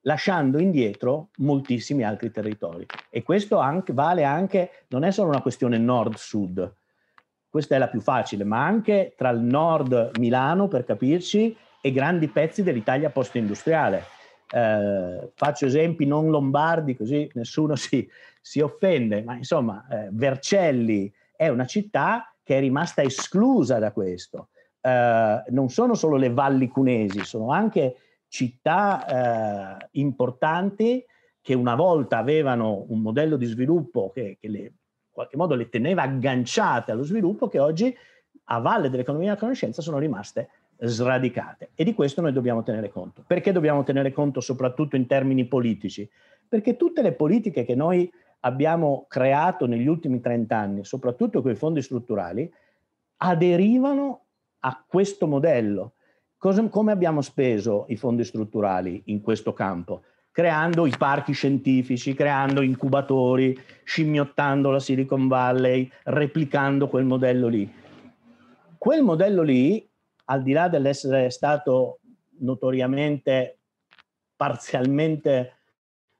lasciando indietro moltissimi altri territori. E questo anche, vale anche, non è solo una questione nord-sud, questa è la più facile, ma anche tra il nord Milano, per capirci, e grandi pezzi dell'Italia post-industriale. Eh, faccio esempi non lombardi, così nessuno [laughs] si, si offende, ma insomma, eh, Vercelli è una città che è rimasta esclusa da questo. Eh, non sono solo le valli cunesi, sono anche città eh, importanti che una volta avevano un modello di sviluppo che, che le qualche modo le teneva agganciate allo sviluppo che oggi a valle dell'economia della conoscenza sono rimaste sradicate. E di questo noi dobbiamo tenere conto. Perché dobbiamo tenere conto soprattutto in termini politici? Perché tutte le politiche che noi abbiamo creato negli ultimi 30 anni, soprattutto con i fondi strutturali, aderivano a questo modello. Cosa, come abbiamo speso i fondi strutturali in questo campo? creando i parchi scientifici, creando incubatori, scimmiottando la Silicon Valley, replicando quel modello lì. Quel modello lì, al di là dell'essere stato notoriamente parzialmente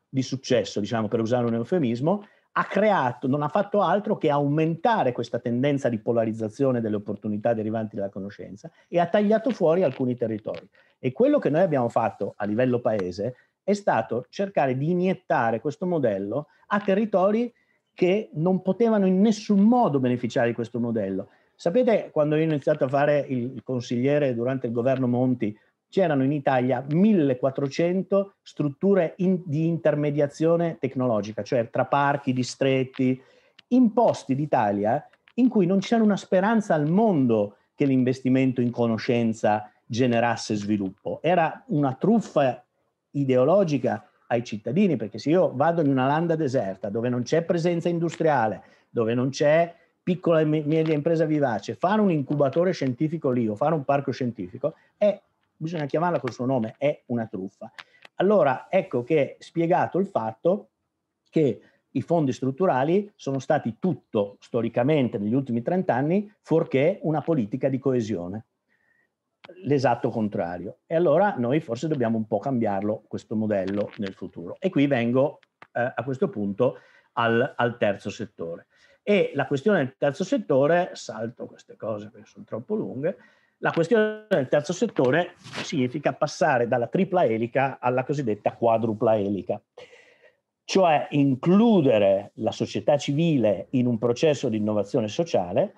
di successo, diciamo per usare un eufemismo, ha creato, non ha fatto altro che aumentare questa tendenza di polarizzazione delle opportunità derivanti dalla conoscenza e ha tagliato fuori alcuni territori. E quello che noi abbiamo fatto a livello paese è stato cercare di iniettare questo modello a territori che non potevano in nessun modo beneficiare di questo modello. Sapete, quando io ho iniziato a fare il consigliere durante il governo Monti, c'erano in Italia 1400 strutture in, di intermediazione tecnologica, cioè tra parchi, distretti, in posti d'Italia in cui non c'era una speranza al mondo che l'investimento in conoscenza generasse sviluppo. Era una truffa ideologica ai cittadini, perché se io vado in una landa deserta dove non c'è presenza industriale, dove non c'è piccola e media impresa vivace, fare un incubatore scientifico lì o fare un parco scientifico è, bisogna chiamarla col suo nome, è una truffa. Allora ecco che spiegato il fatto che i fondi strutturali sono stati tutto storicamente negli ultimi 30 anni fuorché una politica di coesione l'esatto contrario. E allora noi forse dobbiamo un po' cambiarlo questo modello nel futuro. E qui vengo eh, a questo punto al, al, terzo settore. E la questione del terzo settore, salto queste cose perché sono troppo lunghe, la questione del terzo settore significa passare dalla tripla elica alla cosiddetta quadrupla elica, cioè includere la società civile in un processo di innovazione sociale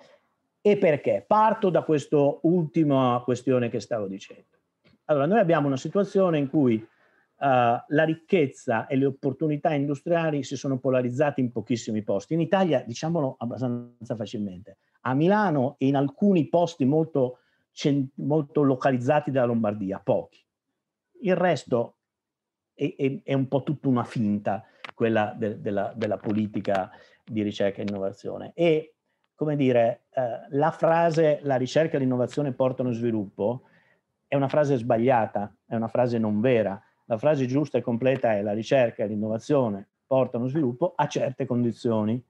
e perché? Parto da questa ultima questione che stavo dicendo. Allora, noi abbiamo una situazione in cui uh, la ricchezza e le opportunità industriali si sono polarizzate in pochissimi posti. In Italia, diciamolo abbastanza facilmente, a Milano e in alcuni posti molto, molto localizzati dalla Lombardia, pochi. Il resto è, è, è un po' tutta una finta, quella de, della, della politica di ricerca e innovazione. E come dire, eh, la frase la ricerca e l'innovazione portano sviluppo è una frase sbagliata, è una frase non vera. La frase giusta e completa è la ricerca e l'innovazione portano sviluppo a certe condizioni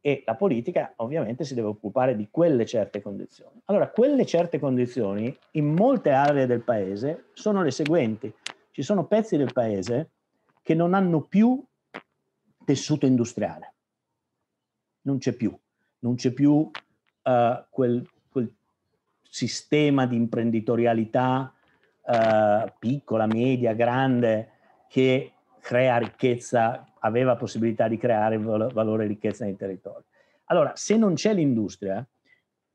e la politica ovviamente si deve occupare di quelle certe condizioni. Allora, quelle certe condizioni in molte aree del paese sono le seguenti. Ci sono pezzi del paese che non hanno più tessuto industriale, non c'è più non c'è più uh, quel, quel, sistema di imprenditorialità uh, piccola, media, grande che crea ricchezza, aveva possibilità di creare valore e ricchezza nei territori. Allora, se non c'è l'industria,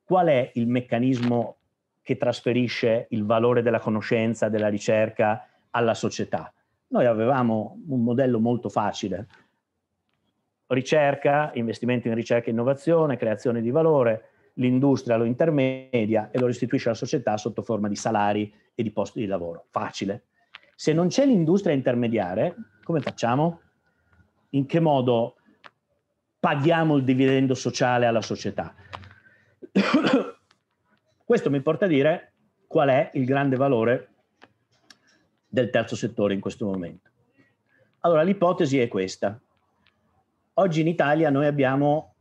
qual è il meccanismo che trasferisce il valore della conoscenza, della ricerca alla società? Noi avevamo un modello molto facile, ricerca, investimento in ricerca e innovazione, creazione di valore, l'industria lo intermedia e lo restituisce alla società sotto forma di salari e di posti di lavoro. Facile. Se non c'è l'industria intermediare, come facciamo? In che modo paghiamo il dividendo sociale alla società? [coughs] Questo mi porta a dire qual è il grande valore del terzo settore in questo momento. Allora, l'ipotesi è questa. Oggi in Italia noi abbiamo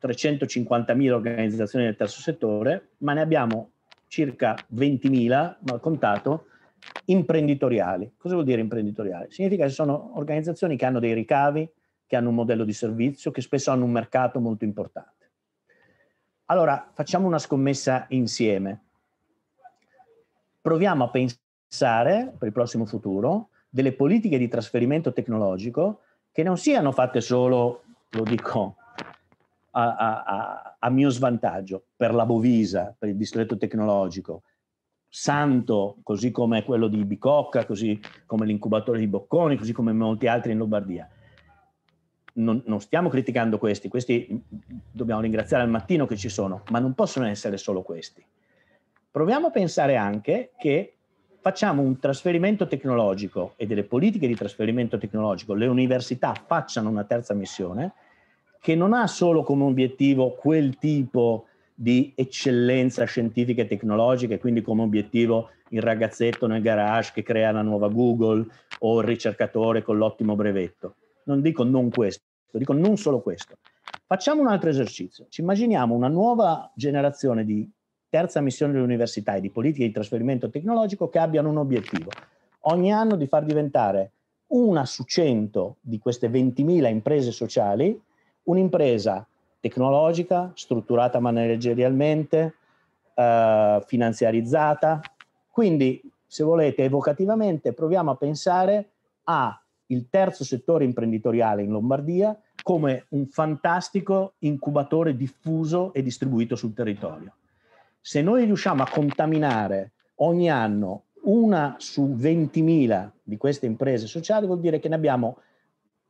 350.000 organizzazioni del terzo settore, ma ne abbiamo circa 20.000, mal contato, imprenditoriali. Cosa vuol dire imprenditoriali? Significa che sono organizzazioni che hanno dei ricavi, che hanno un modello di servizio, che spesso hanno un mercato molto importante. Allora, facciamo una scommessa insieme. Proviamo a pensare per il prossimo futuro delle politiche di trasferimento tecnologico che non siano fatte solo, lo dico a, a, a mio svantaggio, per la Bovisa, per il distretto tecnologico, Santo, così come quello di Bicocca, così come l'incubatore di Bocconi, così come molti altri in Lombardia. Non, non, stiamo criticando questi, questi dobbiamo ringraziare al mattino che ci sono, ma non possono essere solo questi. Proviamo a pensare anche che facciamo un trasferimento tecnologico e delle politiche di trasferimento tecnologico, le università facciano una terza missione che non ha solo come obiettivo quel tipo di eccellenza scientifica e tecnologica, e quindi come obiettivo il ragazzetto nel garage che crea la nuova Google o il ricercatore con l'ottimo brevetto. Non dico non questo, dico non solo questo. Facciamo un altro esercizio. Ci immaginiamo una nuova generazione di terza missione delle università e di politiche di trasferimento tecnologico che abbiano un obiettivo. Ogni anno di far diventare una su cento di queste 20.000 imprese sociali un'impresa tecnologica, strutturata managerialmente, eh, finanziarizzata. Quindi, se volete, evocativamente proviamo a pensare al terzo settore imprenditoriale in Lombardia come un fantastico incubatore diffuso e distribuito sul territorio se noi riusciamo a contaminare ogni anno una su 20.000 di queste imprese sociali, vuol dire che ne abbiamo,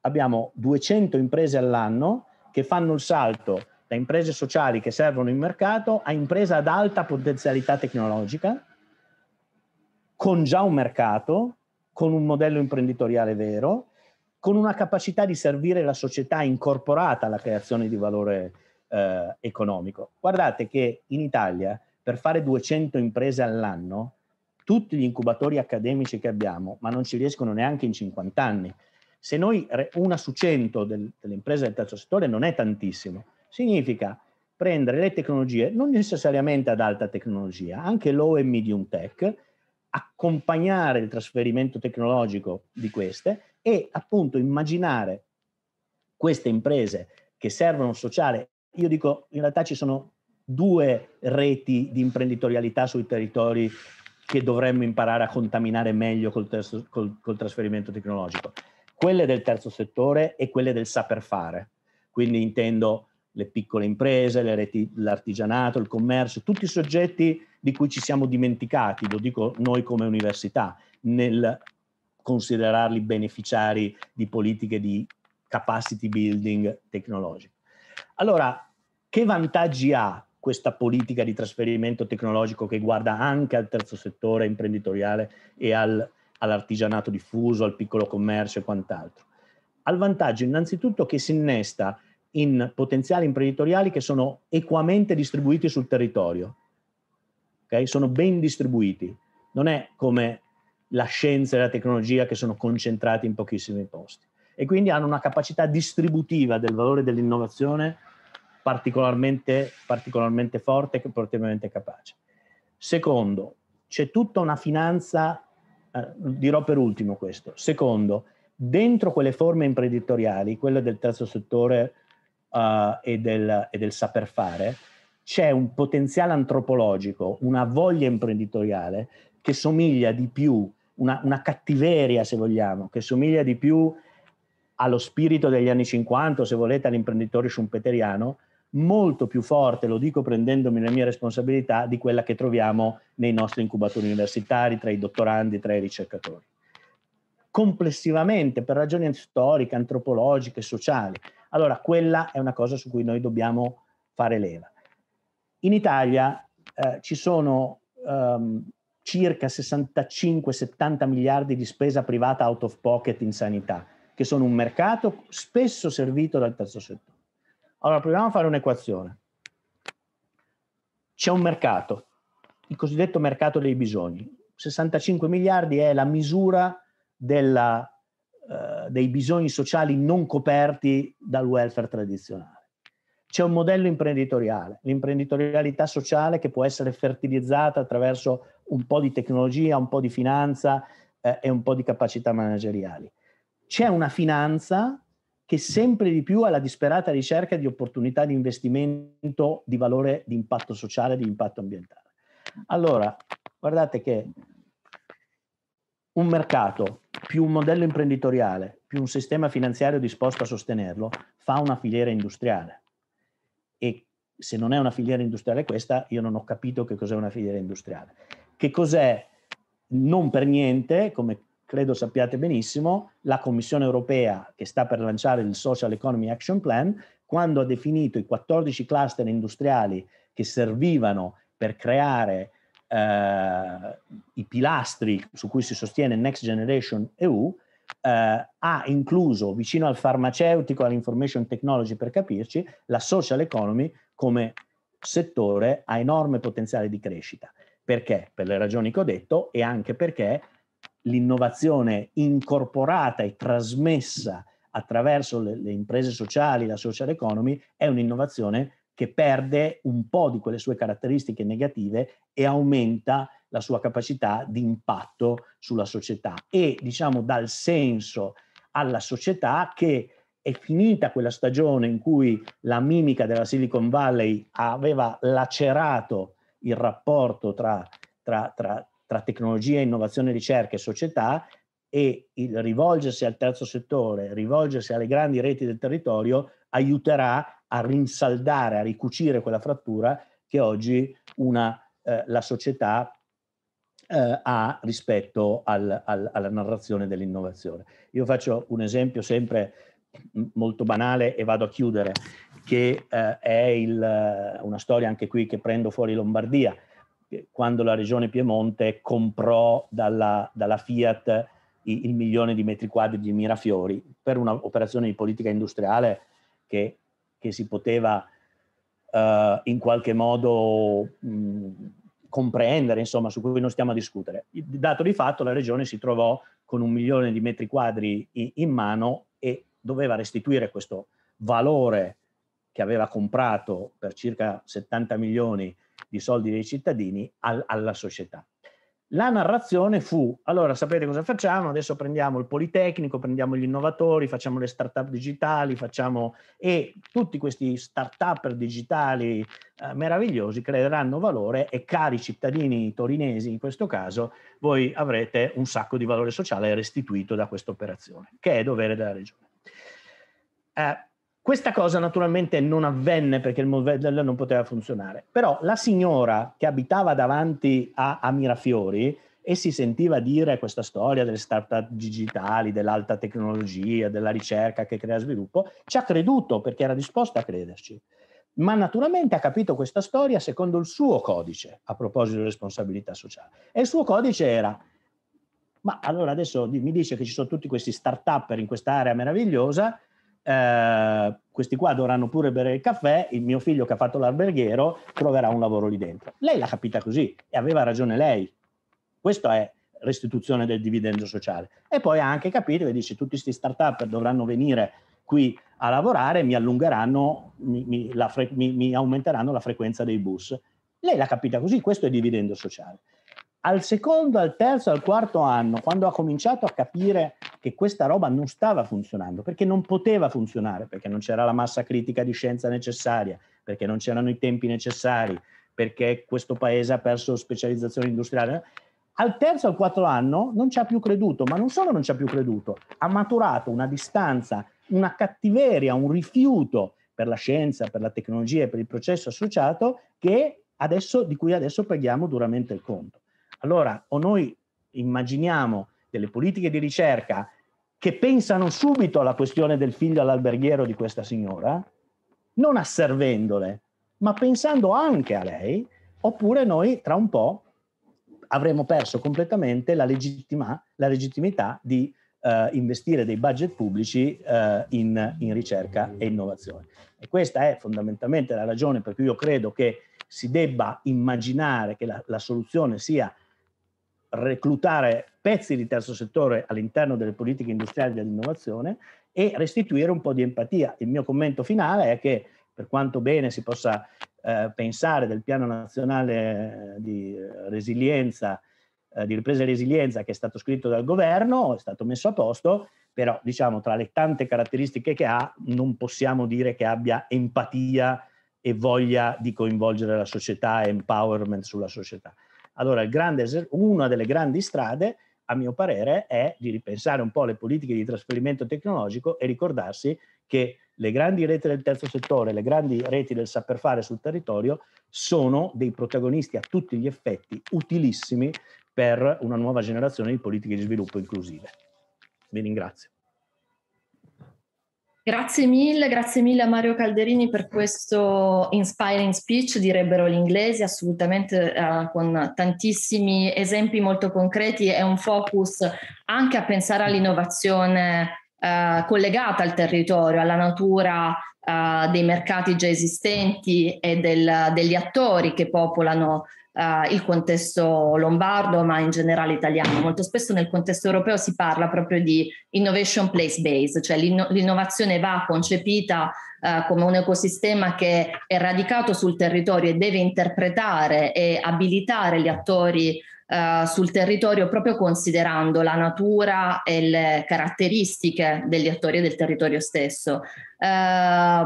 abbiamo 200 imprese all'anno che fanno il salto da imprese sociali che servono il mercato a imprese ad alta potenzialità tecnologica, con già un mercato, con un modello imprenditoriale vero, con una capacità di servire la società incorporata alla creazione di valore eh, economico. Guardate che in Italia per fare 200 imprese all'anno, tutti gli incubatori accademici che abbiamo, ma non ci riescono neanche in 50 anni. Se noi una su 100 del, delle imprese del terzo settore non è tantissimo, significa prendere le tecnologie, non necessariamente ad alta tecnologia, anche low e medium tech, accompagnare il trasferimento tecnologico di queste e appunto immaginare queste imprese che servono sociale io dico, in realtà ci sono due reti di imprenditorialità sui territori che dovremmo imparare a contaminare meglio col, terzo, col, col trasferimento tecnologico. Quelle del terzo settore e quelle del saper fare. Quindi intendo le piccole imprese, le reti, l'artigianato, il commercio, tutti i soggetti di cui ci siamo dimenticati, lo dico noi come università, nel considerarli beneficiari di politiche di capacity building tecnologico. Allora, che vantaggi ha questa politica di trasferimento tecnologico che guarda anche al terzo settore imprenditoriale e al, all'artigianato diffuso, al piccolo commercio e quant'altro? Al vantaggio innanzitutto che si innesta in potenziali imprenditoriali che sono equamente distribuiti sul territorio, okay? sono ben distribuiti, non è come la scienza e la tecnologia che sono concentrati in pochissimi posti e quindi hanno una capacità distributiva del valore dell'innovazione particolarmente, particolarmente forte e particolarmente capace. Secondo, c'è tutta una finanza, eh, dirò per ultimo questo, secondo, dentro quelle forme imprenditoriali, quelle del terzo settore uh, e, del, e del saper fare, c'è un potenziale antropologico, una voglia imprenditoriale che somiglia di più, una, una cattiveria se vogliamo, che somiglia di più allo spirito degli anni 50, se volete all'imprenditore schumpeteriano, molto più forte, lo dico prendendomi le mie responsabilità, di quella che troviamo nei nostri incubatori universitari, tra i dottorandi, tra i ricercatori. Complessivamente, per ragioni storiche, antropologiche, sociali. Allora, quella è una cosa su cui noi dobbiamo fare leva. In Italia eh, ci sono um, circa 65-70 miliardi di spesa privata out of pocket in sanità che sono un mercato spesso servito dal terzo settore. Allora proviamo a fare un'equazione. C'è un mercato, il cosiddetto mercato dei bisogni. 65 miliardi è la misura della, eh, dei bisogni sociali non coperti dal welfare tradizionale. C'è un modello imprenditoriale, l'imprenditorialità sociale che può essere fertilizzata attraverso un po' di tecnologia, un po' di finanza eh, e un po' di capacità manageriali c'è una finanza che sempre di più ha la disperata ricerca di opportunità di investimento di valore di impatto sociale, di impatto ambientale. Allora, guardate che un mercato, più un modello imprenditoriale, più un sistema finanziario disposto a sostenerlo, fa una filiera industriale. E se non è una filiera industriale questa, io non ho capito che cos'è una filiera industriale. Che cos'è non per niente, come credo sappiate benissimo, la Commissione europea che sta per lanciare il Social Economy Action Plan, quando ha definito i 14 cluster industriali che servivano per creare eh, i pilastri su cui si sostiene Next Generation EU, eh, ha incluso vicino al farmaceutico, all'information technology per capirci, la social economy come settore a enorme potenziale di crescita. Perché? Per le ragioni che ho detto e anche perché l'innovazione incorporata e trasmessa attraverso le, le, imprese sociali, la social economy, è un'innovazione che perde un po' di quelle sue caratteristiche negative e aumenta la sua capacità di impatto sulla società e diciamo dal senso alla società che è finita quella stagione in cui la mimica della Silicon Valley aveva lacerato il rapporto tra, tra, tra, tra tecnologia, innovazione, ricerca e società e il rivolgersi al terzo settore, rivolgersi alle grandi reti del territorio aiuterà a rinsaldare, a ricucire quella frattura che oggi una, eh, la società eh, ha rispetto al, al, alla narrazione dell'innovazione. Io faccio un esempio sempre molto banale e vado a chiudere, che eh, è il, una storia anche qui che prendo fuori Lombardia quando la regione Piemonte comprò dalla, dalla Fiat il, il, milione di metri quadri di Mirafiori per un'operazione di politica industriale che, che si poteva eh, in qualche modo mh, comprendere, insomma, su cui non stiamo a discutere. dato di fatto, la regione si trovò con un milione di metri quadri in, in mano e doveva restituire questo valore che aveva comprato per circa 70 milioni di soldi dei cittadini al, alla società. La narrazione fu, allora sapete cosa facciamo? Adesso prendiamo il Politecnico, prendiamo gli innovatori, facciamo le start-up digitali, facciamo... e tutti questi start-up digitali eh, meravigliosi creeranno valore e cari cittadini torinesi in questo caso, voi avrete un sacco di valore sociale restituito da questa operazione, che è dovere della regione. Eh, questa cosa naturalmente non avvenne perché il modello non poteva funzionare, però la signora che abitava davanti a, a Mirafiori e si sentiva dire questa storia delle start-up digitali, dell'alta tecnologia, della ricerca che crea sviluppo, ci ha creduto perché era disposta a crederci. Ma naturalmente ha capito questa storia secondo il suo codice a proposito di responsabilità sociale. E il suo codice era ma allora adesso mi dice che ci sono tutti questi start-upper in quest'area meravigliosa, eh, questi qua dovranno pure bere il caffè, il mio figlio che ha fatto l'alberghiero troverà un lavoro lì dentro. Lei l'ha capita così e aveva ragione lei. Questo è restituzione del dividendo sociale. E poi ha anche capito che dice tutti questi start-up dovranno venire qui a lavorare, mi allungheranno, mi, mi, fre- mi, mi aumenteranno la frequenza dei bus. Lei l'ha capita così, questo è dividendo sociale. Al secondo, al terzo, al quarto anno, quando ha cominciato a capire che questa roba non stava funzionando, perché non poteva funzionare, perché non c'era la massa critica di scienza necessaria, perché non c'erano i tempi necessari, perché questo paese ha perso specializzazione industriale. Al terzo, al quarto anno non ci ha più creduto, ma non solo non ci ha più creduto, ha maturato una distanza, una cattiveria, un rifiuto per la scienza, per la tecnologia e per il processo associato adesso, di cui adesso paghiamo duramente il conto. Allora, o noi immaginiamo delle politiche di ricerca che pensano subito alla questione del figlio all'alberghiero di questa signora, non asservendole, ma pensando anche a lei, oppure noi tra un po' avremo perso completamente la, legittima, la legittimità di eh, investire dei budget pubblici eh, in, in, ricerca e innovazione. E questa è fondamentalmente la ragione per cui io credo che si debba immaginare che la, la soluzione sia reclutare pezzi di terzo settore all'interno delle politiche industriali dell'innovazione e restituire un po' di empatia. Il mio commento finale è che per quanto bene si possa eh, pensare del piano nazionale eh, di resilienza, eh, di ripresa e resilienza che è stato scritto dal governo, è stato messo a posto, però diciamo tra le tante caratteristiche che ha non possiamo dire che abbia empatia e voglia di coinvolgere la società, empowerment sulla società. Allora, grande, una delle grandi strade, a mio parere, è di ripensare un po' le politiche di trasferimento tecnologico e ricordarsi che le grandi reti del terzo settore, le grandi reti del saper fare sul territorio sono dei protagonisti a tutti gli effetti utilissimi per una nuova generazione di politiche di sviluppo inclusive. Vi ringrazio. Grazie mille, grazie mille a Mario Calderini per questo inspiring speech, direbbero gli inglesi, assolutamente eh, con tantissimi esempi molto concreti e un focus anche a pensare all'innovazione eh, collegata al territorio, alla natura eh, dei mercati già esistenti e del, degli attori che popolano uh, il contesto lombardo, ma in generale italiano. Molto spesso nel contesto europeo si parla proprio di innovation place based, cioè l'inno- l'innovazione va concepita uh, come un ecosistema che è radicato sul territorio e deve interpretare e abilitare gli attori eh, sul territorio proprio considerando la natura e le caratteristiche degli attori del territorio stesso. Eh,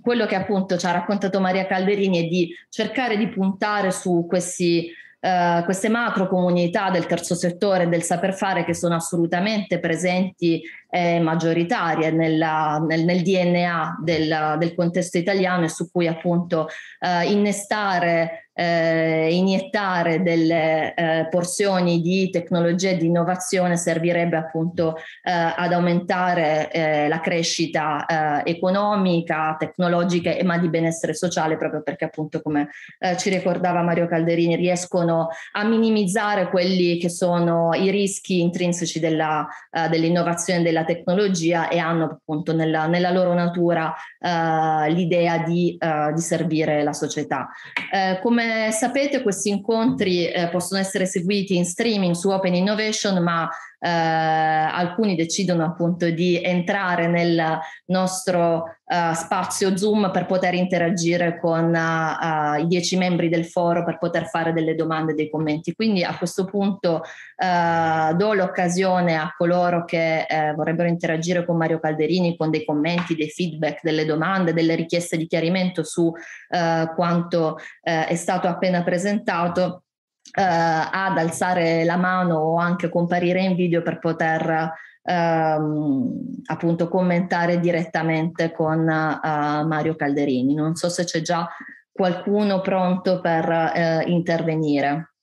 quello che appunto ci ha raccontato Maria Calderini è di cercare di puntare su questi Uh, queste macro comunità del terzo settore e del saper fare che sono assolutamente presenti eh, maggioritarie nella, nel, nel, DNA del, del, contesto italiano e su cui appunto eh, innestare eh, iniettare delle eh, porzioni di tecnologia e di innovazione servirebbe appunto eh, ad aumentare eh, la crescita eh, economica, tecnologica e ma di benessere sociale proprio perché appunto come eh, ci ricordava Mario Calderini riescono a minimizzare quelli che sono i rischi intrinseci della, dell'innovazione e della della tecnologia e hanno appunto nella, nella loro natura eh, l'idea di, eh, di, servire la società. Eh, come sapete questi incontri eh, possono essere seguiti in streaming su Open Innovation, ma eh, alcuni decidono appunto di entrare nel nostro eh, spazio Zoom per poter interagire con eh, i dieci membri del foro, per poter fare delle domande, e dei commenti. Quindi a questo punto eh, do l'occasione a coloro che eh, vorrebbero interagire con Mario Calderini con dei commenti, dei feedback, delle domande, delle richieste di chiarimento su eh, quanto eh, è stato appena presentato eh, ad alzare la mano o anche comparire in video per poter ehm, appunto commentare direttamente con eh, Mario Calderini. Non so se c'è già qualcuno pronto per eh, intervenire.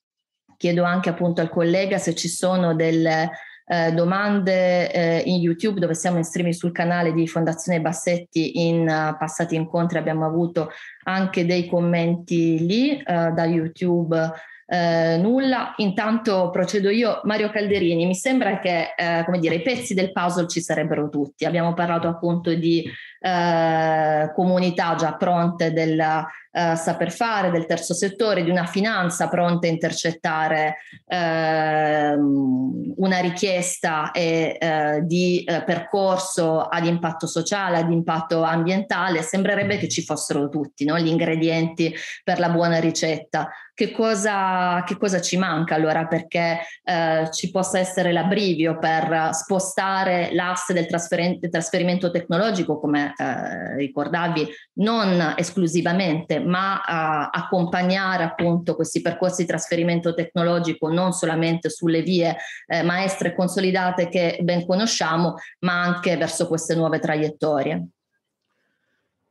Chiedo anche appunto al collega se ci sono delle eh, domande eh, in YouTube dove siamo in streaming sul canale di Fondazione Bassetti in uh, passati incontri abbiamo avuto anche dei commenti lì uh, da YouTube eh, nulla. Intanto procedo io. Mario Calderini, mi sembra che eh, come dire, i pezzi del puzzle ci sarebbero tutti. Abbiamo parlato appunto di eh, comunità già pronte del eh, saper fare, del terzo settore, di una finanza pronta a intercettare ehm, una richiesta e, eh, di eh, percorso ad impatto sociale, ad impatto ambientale. Sembrerebbe che ci fossero tutti no? gli ingredienti per la buona ricetta che cosa, che cosa ci manca allora perché eh, ci possa essere l'abbrivio per spostare l'asse del trasferen- trasferimento tecnologico, come eh, ricordavi, non esclusivamente, ma eh, accompagnare appunto questi percorsi di trasferimento tecnologico non solamente sulle vie eh, maestre consolidate che ben conosciamo, ma anche verso queste nuove traiettorie.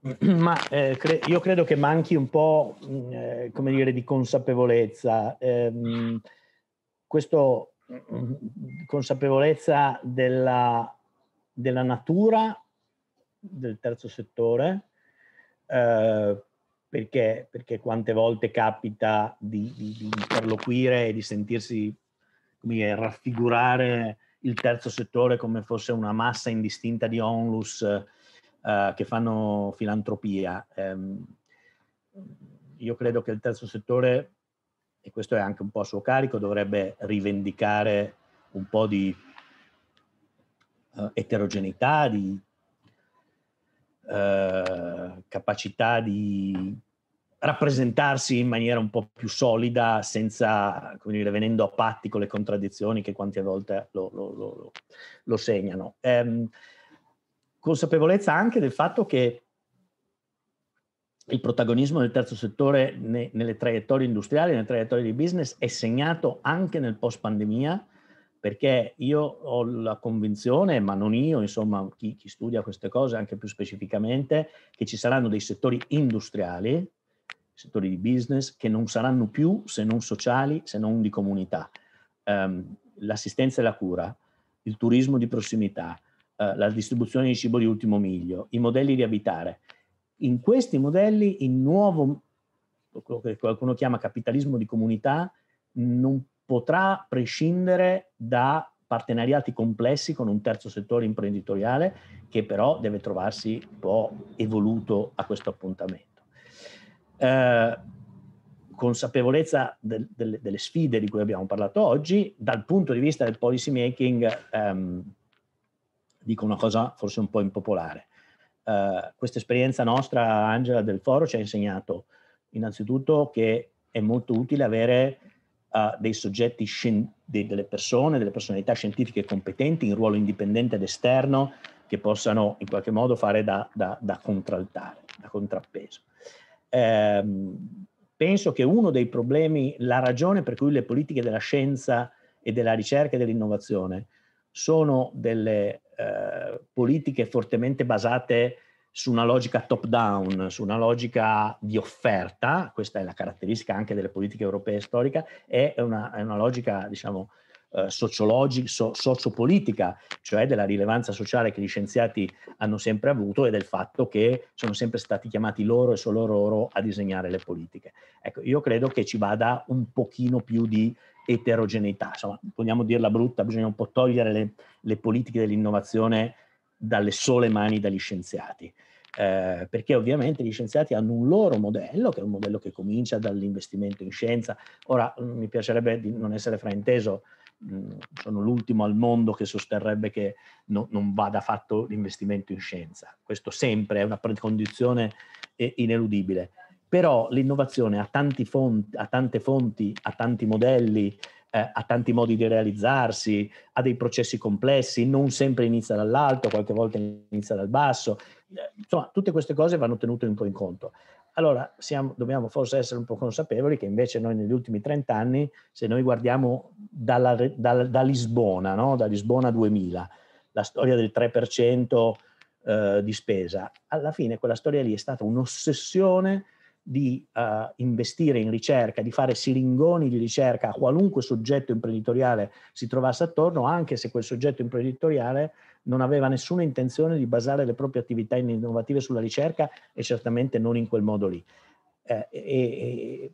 [clears throat] Ma eh, cre- io credo che manchi un po', mm, eh, come dire, di consapevolezza. Eh, questo mm, consapevolezza della, della, natura del terzo settore, eh, perché, perché, quante volte capita di, di, di interloquire e di sentirsi dire, raffigurare il terzo settore come fosse una massa indistinta di onlus eh, che fanno filantropia. Eh, io credo che il terzo settore, e questo è anche un po' a suo carico, dovrebbe rivendicare un po' di eh, eterogeneità, di eh, capacità di rappresentarsi in maniera un po' più solida, senza, come dire, venendo a patti con le contraddizioni che quante volte lo, lo, lo, lo segnano. Ehm, consapevolezza anche del fatto che il protagonismo del terzo settore ne, nelle traiettorie industriali, nelle traiettorie di business è segnato anche nel post pandemia, perché io ho la convinzione, ma non io, insomma, chi, chi studia queste cose anche più specificamente, che ci saranno dei settori industriali, settori di business, che non saranno più se non sociali, se non di comunità. Um, l'assistenza e la cura, il turismo di prossimità, eh, la distribuzione di cibo di ultimo miglio, i modelli di abitare. In questi modelli il nuovo, quello che qualcuno chiama capitalismo di comunità, non potrà prescindere da partenariati complessi con un terzo settore imprenditoriale che però deve trovarsi un po' evoluto a questo appuntamento. Eh, consapevolezza del, del, delle sfide di cui abbiamo parlato oggi, dal punto di vista del policy making ehm, dico una cosa forse un po' impopolare. Uh, questa esperienza nostra, Angela, del foro ci ha insegnato innanzitutto che è molto utile avere uh, dei soggetti, scien- de- delle persone, delle personalità scientifiche competenti in ruolo indipendente ed esterno che possano in qualche modo fare da, da, da contraltare, da contrappeso. Eh, penso che uno dei problemi, la ragione per cui le politiche della scienza e della ricerca e dell'innovazione sono delle eh, politiche fortemente basate su una logica top-down, su una logica di offerta, questa è la caratteristica anche delle politiche europee storiche, è una, è una logica, diciamo, eh, so, sociopolitica, cioè della rilevanza sociale che gli scienziati hanno sempre avuto e del fatto che sono sempre stati chiamati loro e solo loro a disegnare le politiche. Ecco, io credo che ci vada un pochino più di eterogeneità, insomma, vogliamo dirla brutta, bisogna un po' togliere le, le politiche dell'innovazione dalle sole mani degli scienziati. Eh, perché ovviamente gli scienziati hanno un loro modello, che è un modello che comincia dall'investimento in scienza. Ora mm, mi piacerebbe di non essere frainteso, mh, mm, sono l'ultimo al mondo che sosterrebbe che no, non vada fatto l'investimento in scienza. Questo sempre è una precondizione eh, ineludibile però l'innovazione ha, fonti, ha tante fonti, ha tanti modelli, eh, ha tanti modi di realizzarsi, ha dei processi complessi, non sempre inizia dall'alto, qualche volta inizia dal basso. Eh, insomma, tutte queste cose vanno tenute un po' in conto. Allora, siamo, dobbiamo forse essere un po' consapevoli che invece noi negli ultimi 30 anni, se noi guardiamo dalla, da, da, Lisbona, no? da Lisbona 2000, la storia del 3% eh, di spesa, alla fine quella storia lì è stata un'ossessione di uh, investire in ricerca, di fare siringoni di ricerca a qualunque soggetto imprenditoriale si trovasse attorno, anche se quel soggetto imprenditoriale non aveva nessuna intenzione di basare le proprie attività innovative sulla ricerca e certamente non in quel modo lì eh, e, e,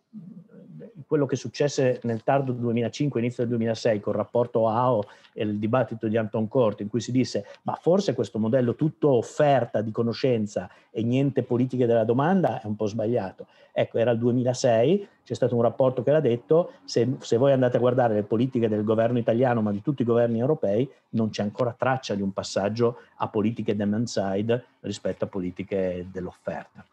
quello che successe nel tardo 2005, inizio del 2006 col rapporto AO e il dibattito di Anton Cort in cui si disse ma forse questo modello tutto offerta di conoscenza e niente politiche della domanda è un po' sbagliato. Ecco, era il 2006, c'è stato un rapporto che l'ha detto, se, se voi andate a guardare le politiche del governo italiano ma di tutti i governi europei non c'è ancora traccia di un passaggio a politiche demand side rispetto a politiche dell'offerta.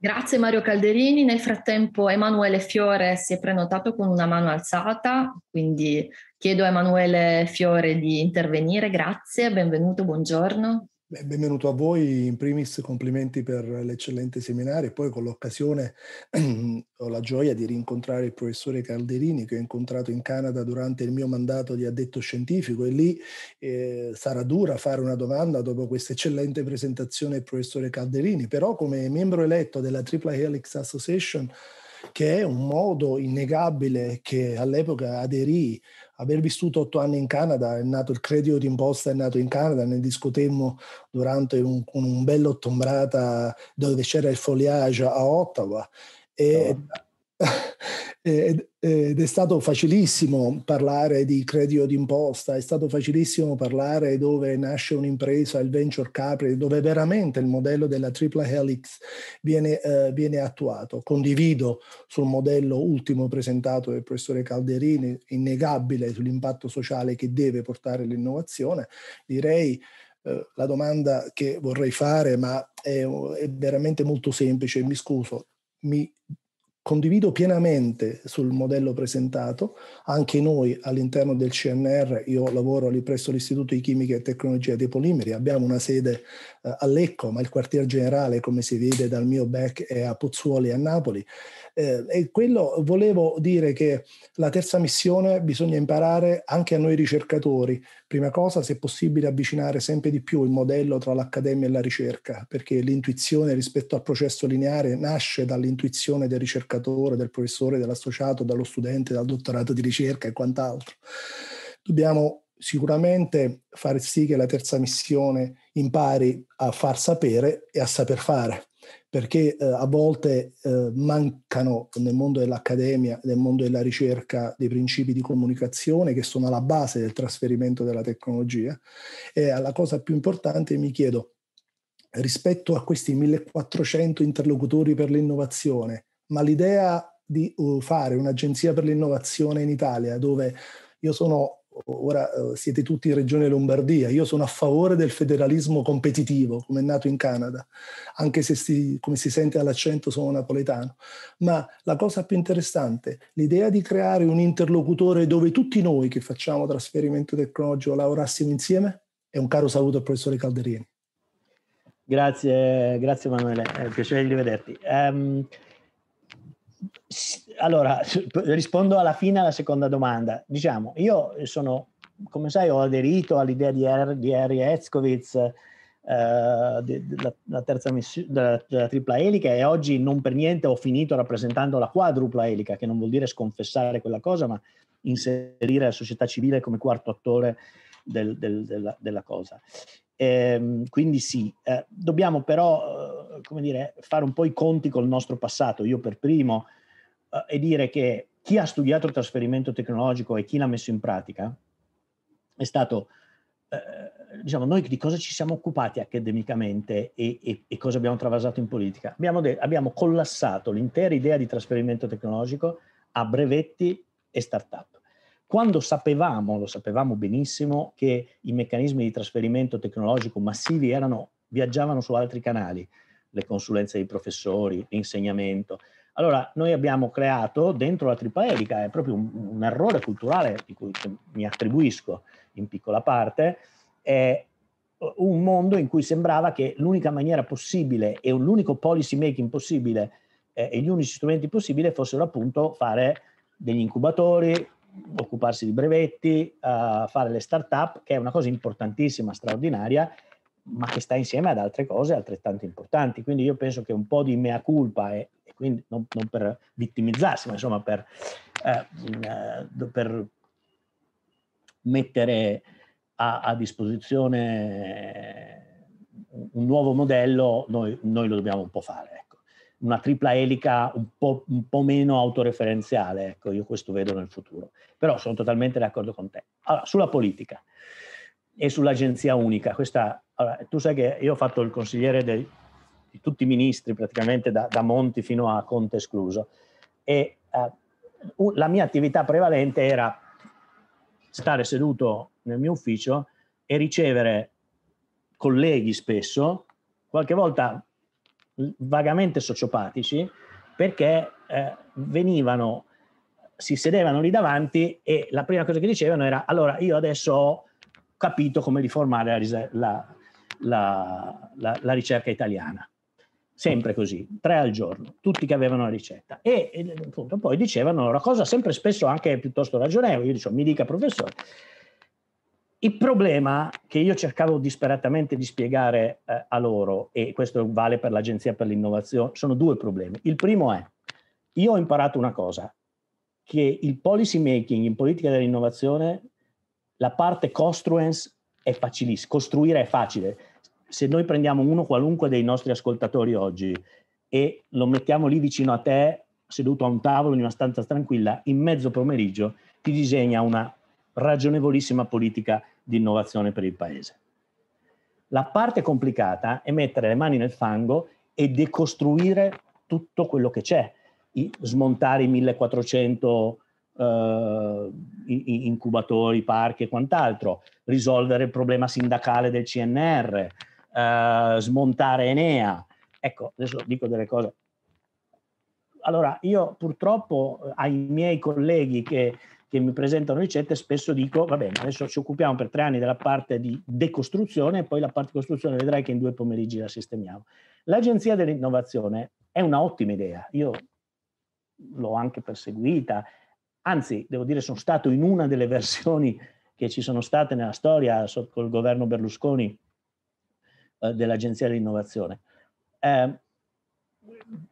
Grazie Mario Calderini, nel frattempo Emanuele Fiore si è prenotato con una mano alzata, quindi chiedo a Emanuele Fiore di intervenire. Grazie, benvenuto, buongiorno. Benvenuto a voi, in primis complimenti per l'eccellente seminario e poi con l'occasione [clears throat] ho la gioia di rincontrare il professore Calderini che ho incontrato in Canada durante il mio mandato di addetto scientifico e lì eh, sarà dura fare una domanda dopo questa eccellente presentazione del professore Calderini, però come membro eletto della Triple Helix Association che è un modo innegabile che all'epoca aderì aver vissuto otto anni in Canada, è nato il credito d'imposta, è nato in Canada, ne discutemmo durante un, un bella ottombrata dove c'era il foliage a Ottawa. E, oh [laughs] ed, è stato facilissimo parlare di credito d'imposta, è stato facilissimo parlare dove nasce un'impresa, il venture capital, dove veramente il modello della tripla helix viene, eh, viene attuato. Condivido sul modello ultimo presentato dal professore Calderini, innegabile sull'impatto sociale che deve portare l'innovazione, direi eh, la domanda che vorrei fare, ma è, è veramente molto semplice, mi scuso, mi Condivido pienamente sul modello presentato, anche noi all'interno del CNR, io lavoro lì presso l'Istituto di Chimica e Tecnologia dei Polimeri, abbiamo una sede eh, a Lecco, ma il quartier generale, come si vede dal mio back, è a Pozzuoli a Napoli. Eh, e quello volevo dire che la terza missione bisogna imparare anche a noi ricercatori. Prima cosa, se possibile, avvicinare sempre di più il modello tra l'accademia e la ricerca, perché l'intuizione rispetto al processo lineare nasce dall'intuizione del ricercatore, del professore, dell'associato, dallo studente, dal dottorato di ricerca e quant'altro. Dobbiamo sicuramente far sì che la terza missione impari a far sapere e a saper fare, perché eh, a volte eh, mancano nel mondo dell'accademia, nel mondo della ricerca, dei principi di comunicazione che sono alla base del trasferimento della tecnologia. E alla eh, cosa più importante mi chiedo, rispetto a questi 1400 interlocutori per l'innovazione, ma l'idea di uh, fare un'agenzia per l'innovazione in Italia dove io sono ora eh, siete tutti in regione Lombardia, io sono a favore del federalismo competitivo, come è nato in Canada, anche se si, come si sente all'accento sono napoletano, ma la cosa più interessante, l'idea di creare un interlocutore dove tutti noi che facciamo trasferimento tecnologico lavorassimo insieme, è un caro saluto al professore Calderini. Grazie, grazie Emanuele, è un piacere di rivederti. Um, allora, rispondo alla fine alla seconda domanda. Diciamo, io sono, come sai, ho aderito all'idea di, er, Harry Etzkowitz, eh, della, terza missione, della, della, tripla elica e oggi non per niente ho finito rappresentando la quadrupla elica, che non vuol dire sconfessare quella cosa, ma inserire la società civile come quarto attore del, del, della, della, cosa. E, ehm, quindi sì, eh, dobbiamo però, eh, come dire, fare un po' i conti col nostro passato. Io per primo eh, e dire che chi ha studiato il trasferimento tecnologico e chi l'ha messo in pratica è stato, eh, diciamo, noi di cosa ci siamo occupati accademicamente e, e, e cosa abbiamo travasato in politica? Abbiamo, de- abbiamo collassato l'intera idea di trasferimento tecnologico a brevetti e start-up. Quando sapevamo, lo sapevamo benissimo, che i meccanismi di trasferimento tecnologico massivi erano, viaggiavano su altri canali, le consulenze dei professori, l'insegnamento, allora, noi abbiamo creato dentro la tripaelica, è proprio un, un errore culturale di cui mi attribuisco in piccola parte, è un mondo in cui sembrava che l'unica maniera possibile e l'unico policy making possibile eh, e gli unici strumenti possibili fossero appunto fare degli incubatori, occuparsi di brevetti, uh, fare le start-up, che è una cosa importantissima, straordinaria, ma che sta insieme ad altre cose altrettanto importanti. Quindi io penso che un po' di mea culpa e quindi non, non per vittimizzarsi, ma insomma per, eh, mm, eh, per mettere a, a, disposizione un nuovo modello, noi, noi, lo dobbiamo un po' fare. Ecco. Una tripla elica un po', un po', meno autoreferenziale, ecco, io questo vedo nel futuro. Però sono totalmente d'accordo con te. Allora, sulla politica e sull'agenzia unica, questa, allora, tu sai che io ho fatto il consigliere del, di tutti i ministri, praticamente da, da Monti fino a Conte escluso. E uh, la mia attività prevalente era stare seduto nel mio ufficio e ricevere colleghi spesso, qualche volta vagamente sociopatici, perché eh, venivano, si sedevano lì davanti e la prima cosa che dicevano era allora io adesso ho capito come riformare la, la, la, la ricerca italiana sempre così, tre al giorno, tutti che avevano la ricetta. E, e appunto, poi dicevano una cosa sempre spesso anche piuttosto ragionevole, io dicevo, mi dica professore, il problema che io cercavo disperatamente di spiegare eh, a loro, e questo vale per l'Agenzia per l'innovazione, sono due problemi. Il primo è, io ho imparato una cosa, che il policy making in politica dell'innovazione, la parte costruence è facilissima, costruire è facile, se noi prendiamo uno qualunque dei nostri ascoltatori oggi e lo mettiamo lì vicino a te, seduto a un tavolo in una stanza tranquilla, in mezzo pomeriggio ti disegna una ragionevolissima politica di innovazione per il paese. La parte complicata è mettere le mani nel fango e decostruire tutto quello che c'è, I, smontare i 1400 eh, incubatori, parchi e quant'altro, risolvere il problema sindacale del CNR, eh, smontare Enea. Ecco, adesso dico delle cose. Allora, io purtroppo eh, ai miei colleghi che, che mi presentano ricette spesso dico, va bene, adesso ci occupiamo per tre anni della parte di decostruzione e poi la parte di costruzione vedrai che in due pomeriggi la sistemiamo. L'Agenzia dell'Innovazione è un'ottima idea, io l'ho anche perseguita, anzi devo dire sono stato in una delle [laughs] versioni che ci sono state nella storia col governo Berlusconi eh, dell'Agenzia dell'Innovazione. Eh,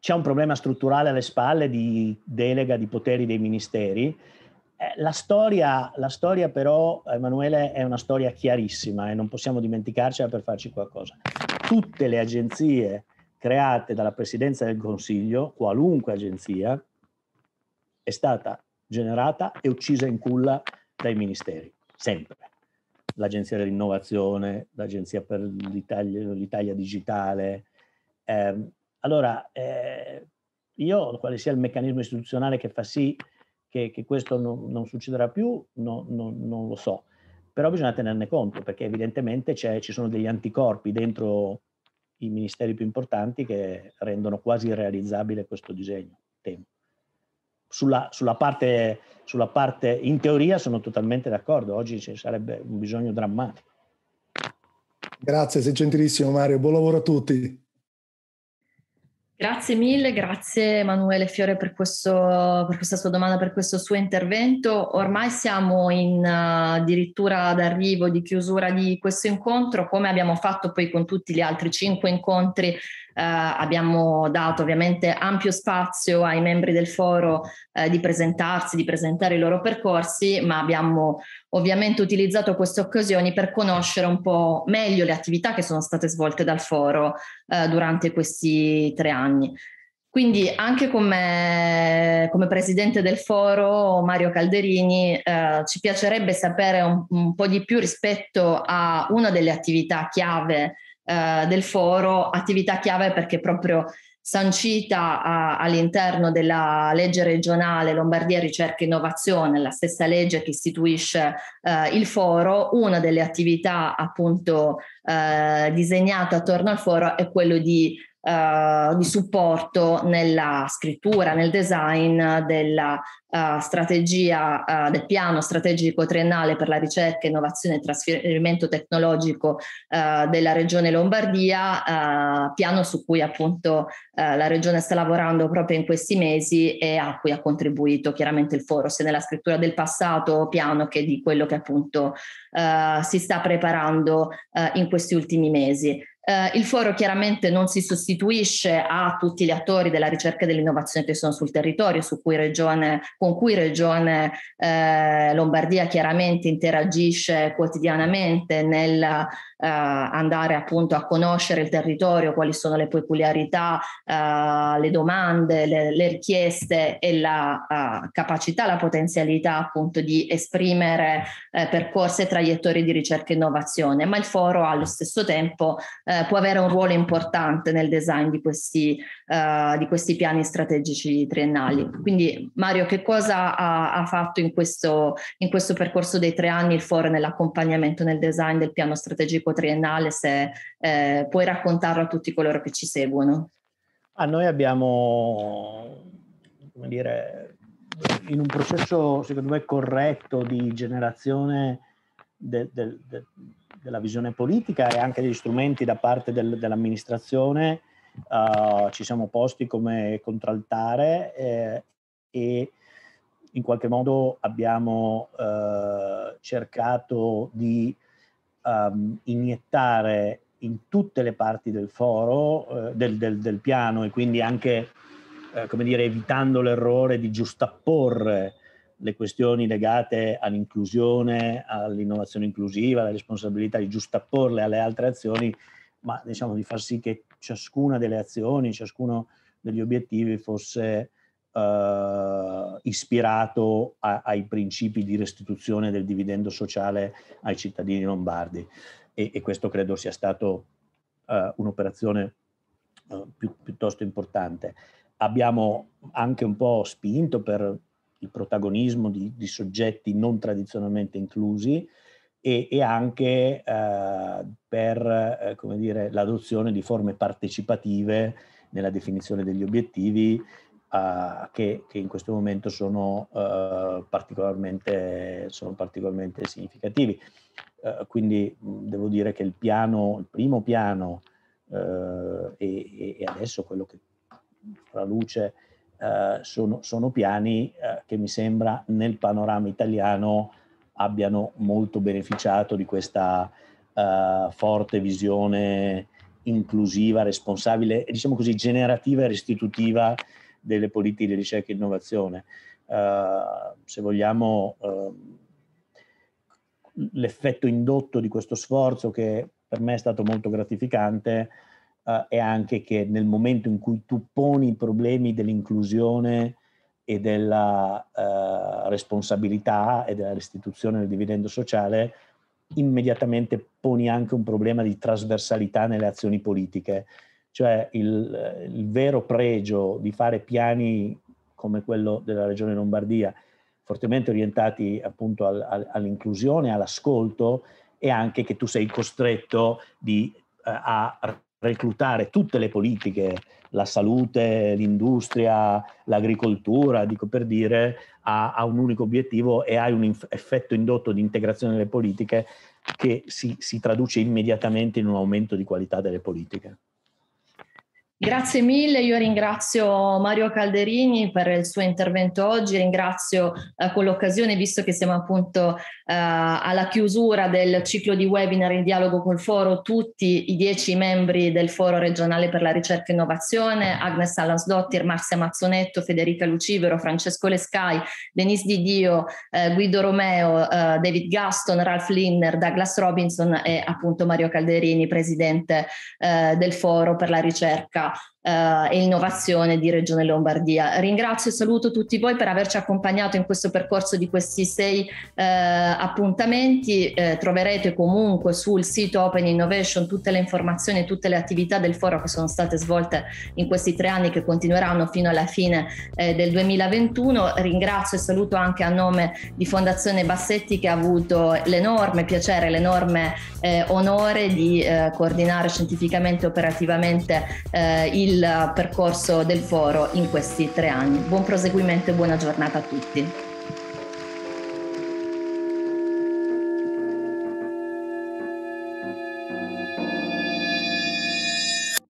c'è un problema strutturale alle spalle di delega di poteri dei ministeri. Eh, la storia, la storia però, Emanuele, è una storia chiarissima e non possiamo dimenticarcela per farci qualcosa. Tutte le agenzie create dalla Presidenza del Consiglio, qualunque agenzia, è stata generata e uccisa in culla dai ministeri, sempre l'Agenzia dell'Innovazione, l'Agenzia per l'Italia, Digitale. Eh, allora, eh, io quale sia il meccanismo istituzionale che fa sì che, che questo non, non, succederà più, no, no, non lo so. Però bisogna tenerne conto perché evidentemente ci sono degli anticorpi dentro i ministeri più importanti che rendono quasi irrealizzabile questo disegno, temo sulla, sulla, parte, sulla parte, in teoria sono totalmente d'accordo, oggi ci sarebbe un bisogno drammatico. Grazie, sei gentilissimo Mario, buon lavoro a tutti. Grazie mille, grazie Emanuele Fiore per, questo, per, questa sua domanda, per questo suo intervento. Ormai siamo in, uh, addirittura d'arrivo, di chiusura di questo incontro, come abbiamo fatto poi con tutti gli altri cinque incontri eh, abbiamo dato ovviamente ampio spazio ai membri del foro eh, di presentarsi, di presentare i loro percorsi, ma abbiamo ovviamente utilizzato queste occasioni per conoscere un po' meglio le attività che sono state svolte dal foro eh, durante questi tre anni. Quindi anche come, come, presidente del foro Mario Calderini eh, ci piacerebbe sapere un, un, po' di più rispetto a una delle attività chiave eh, del foro attività chiave perché proprio sancita a, all'interno della legge regionale Lombardia Ricerca e Innovazione, la stessa legge che istituisce eh, il foro, una delle attività appunto eh, disegnate attorno al foro è quello di uh, di supporto nella scrittura, nel design della uh, strategia, uh, del piano strategico triennale per la ricerca, innovazione e trasferimento tecnologico della Regione Lombardia, piano su cui appunto la Regione sta lavorando proprio in questi mesi e a cui ha contribuito chiaramente il foro, sia nella scrittura del passato piano che di quello che appunto si sta preparando in questi ultimi mesi. Eh, il foro chiaramente non si sostituisce a tutti gli attori della ricerca e dell'innovazione che sono sul territorio, su cui regione, con cui Regione eh, Lombardia chiaramente interagisce quotidianamente nel eh, andare appunto a conoscere il territorio, quali sono le peculiarità, eh, le domande, le, le richieste e la eh, capacità, la potenzialità appunto di esprimere percorsi e traiettorie di ricerca e innovazione, ma il foro allo stesso tempo può avere un ruolo importante nel design di questi, di questi piani strategici triennali. Quindi Mario, che cosa ha, ha fatto in questo, in questo percorso dei tre anni il foro nell'accompagnamento nel design del piano strategico? scientifico triennale, se eh, puoi raccontarlo a tutti coloro che ci seguono. A noi abbiamo, come dire, in un processo secondo me corretto di generazione de, de, de, della visione politica e anche degli strumenti da parte del, dell'amministrazione, uh, ci siamo posti come contraltare eh, e in qualche modo abbiamo eh, cercato di um, iniettare in tutte le parti del foro, eh, del, del, del, piano e quindi anche, eh, come dire, evitando l'errore di giustapporre le questioni legate all'inclusione, all'innovazione inclusiva, alla responsabilità, di giustapporle alle altre azioni, ma diciamo di far sì che ciascuna delle azioni, ciascuno degli obiettivi fosse eh, ispirato a, ai principi di restituzione del dividendo sociale ai cittadini lombardi e, e questo credo sia stato eh, un'operazione eh, pi, piuttosto importante. Abbiamo anche un po' spinto per il protagonismo di, di soggetti non tradizionalmente inclusi, e, e, anche eh, per eh, dire, l'adozione di forme partecipative nella definizione degli obiettivi uh, che, che, in questo momento sono, uh, particolarmente, sono particolarmente, significativi. Eh, quindi mh, devo dire che il piano, il primo piano eh, e, e, adesso quello che fa luce sono, sono, piani che mi sembra nel panorama italiano abbiano molto beneficiato di questa uh, forte visione inclusiva, responsabile, diciamo così, generativa e restitutiva delle politiche di ricerca e innovazione. Uh, se vogliamo, uh, l'effetto indotto di questo sforzo che per me è stato molto gratificante uh, è anche che nel momento in cui tu poni i problemi dell'inclusione e della eh, responsabilità e della restituzione del dividendo sociale, immediatamente poni anche un problema di trasversalità nelle azioni politiche cioè il, il vero pregio di fare piani come quello della Regione Lombardia, fortemente orientati appunto al, al, all'inclusione, all'ascolto e anche che tu sei costretto di, eh, a reclutare tutte le politiche, la salute, l'industria, l'agricoltura, dico per dire, a, ha un unico obiettivo e hai un inf- effetto indotto di integrazione delle politiche che si, si traduce immediatamente in un aumento di qualità delle politiche. Grazie mille, io ringrazio Mario Calderini per il suo intervento oggi, ringrazio eh, con l'occasione, visto che siamo appunto eh, alla chiusura del ciclo di webinar in dialogo col foro, tutti i dieci membri del foro regionale per la ricerca e innovazione, Agnes Allansdottir, Marzia Mazzonetto, Federica Lucivero, Francesco Lescai, Denise Didio, eh, Guido Romeo, eh, David Gaston, Ralph Linner, Douglas Robinson e appunto Mario Calderini, presidente eh, del foro per la ricerca lifestyle eh, e innovazione di Regione Lombardia. Ringrazio e saluto tutti voi per averci accompagnato in questo percorso di questi sei eh, appuntamenti. Eh, troverete comunque sul sito Open Innovation tutte le informazioni e tutte le attività del foro che sono state svolte in questi tre anni che continueranno fino alla fine eh, del 2021. Ringrazio e saluto anche a nome di Fondazione Bassetti che ha avuto l'enorme piacere, l'enorme eh, onore di eh, coordinare scientificamente e operativamente il percorso del foro in questi tre anni. Buon proseguimento e buona giornata a tutti.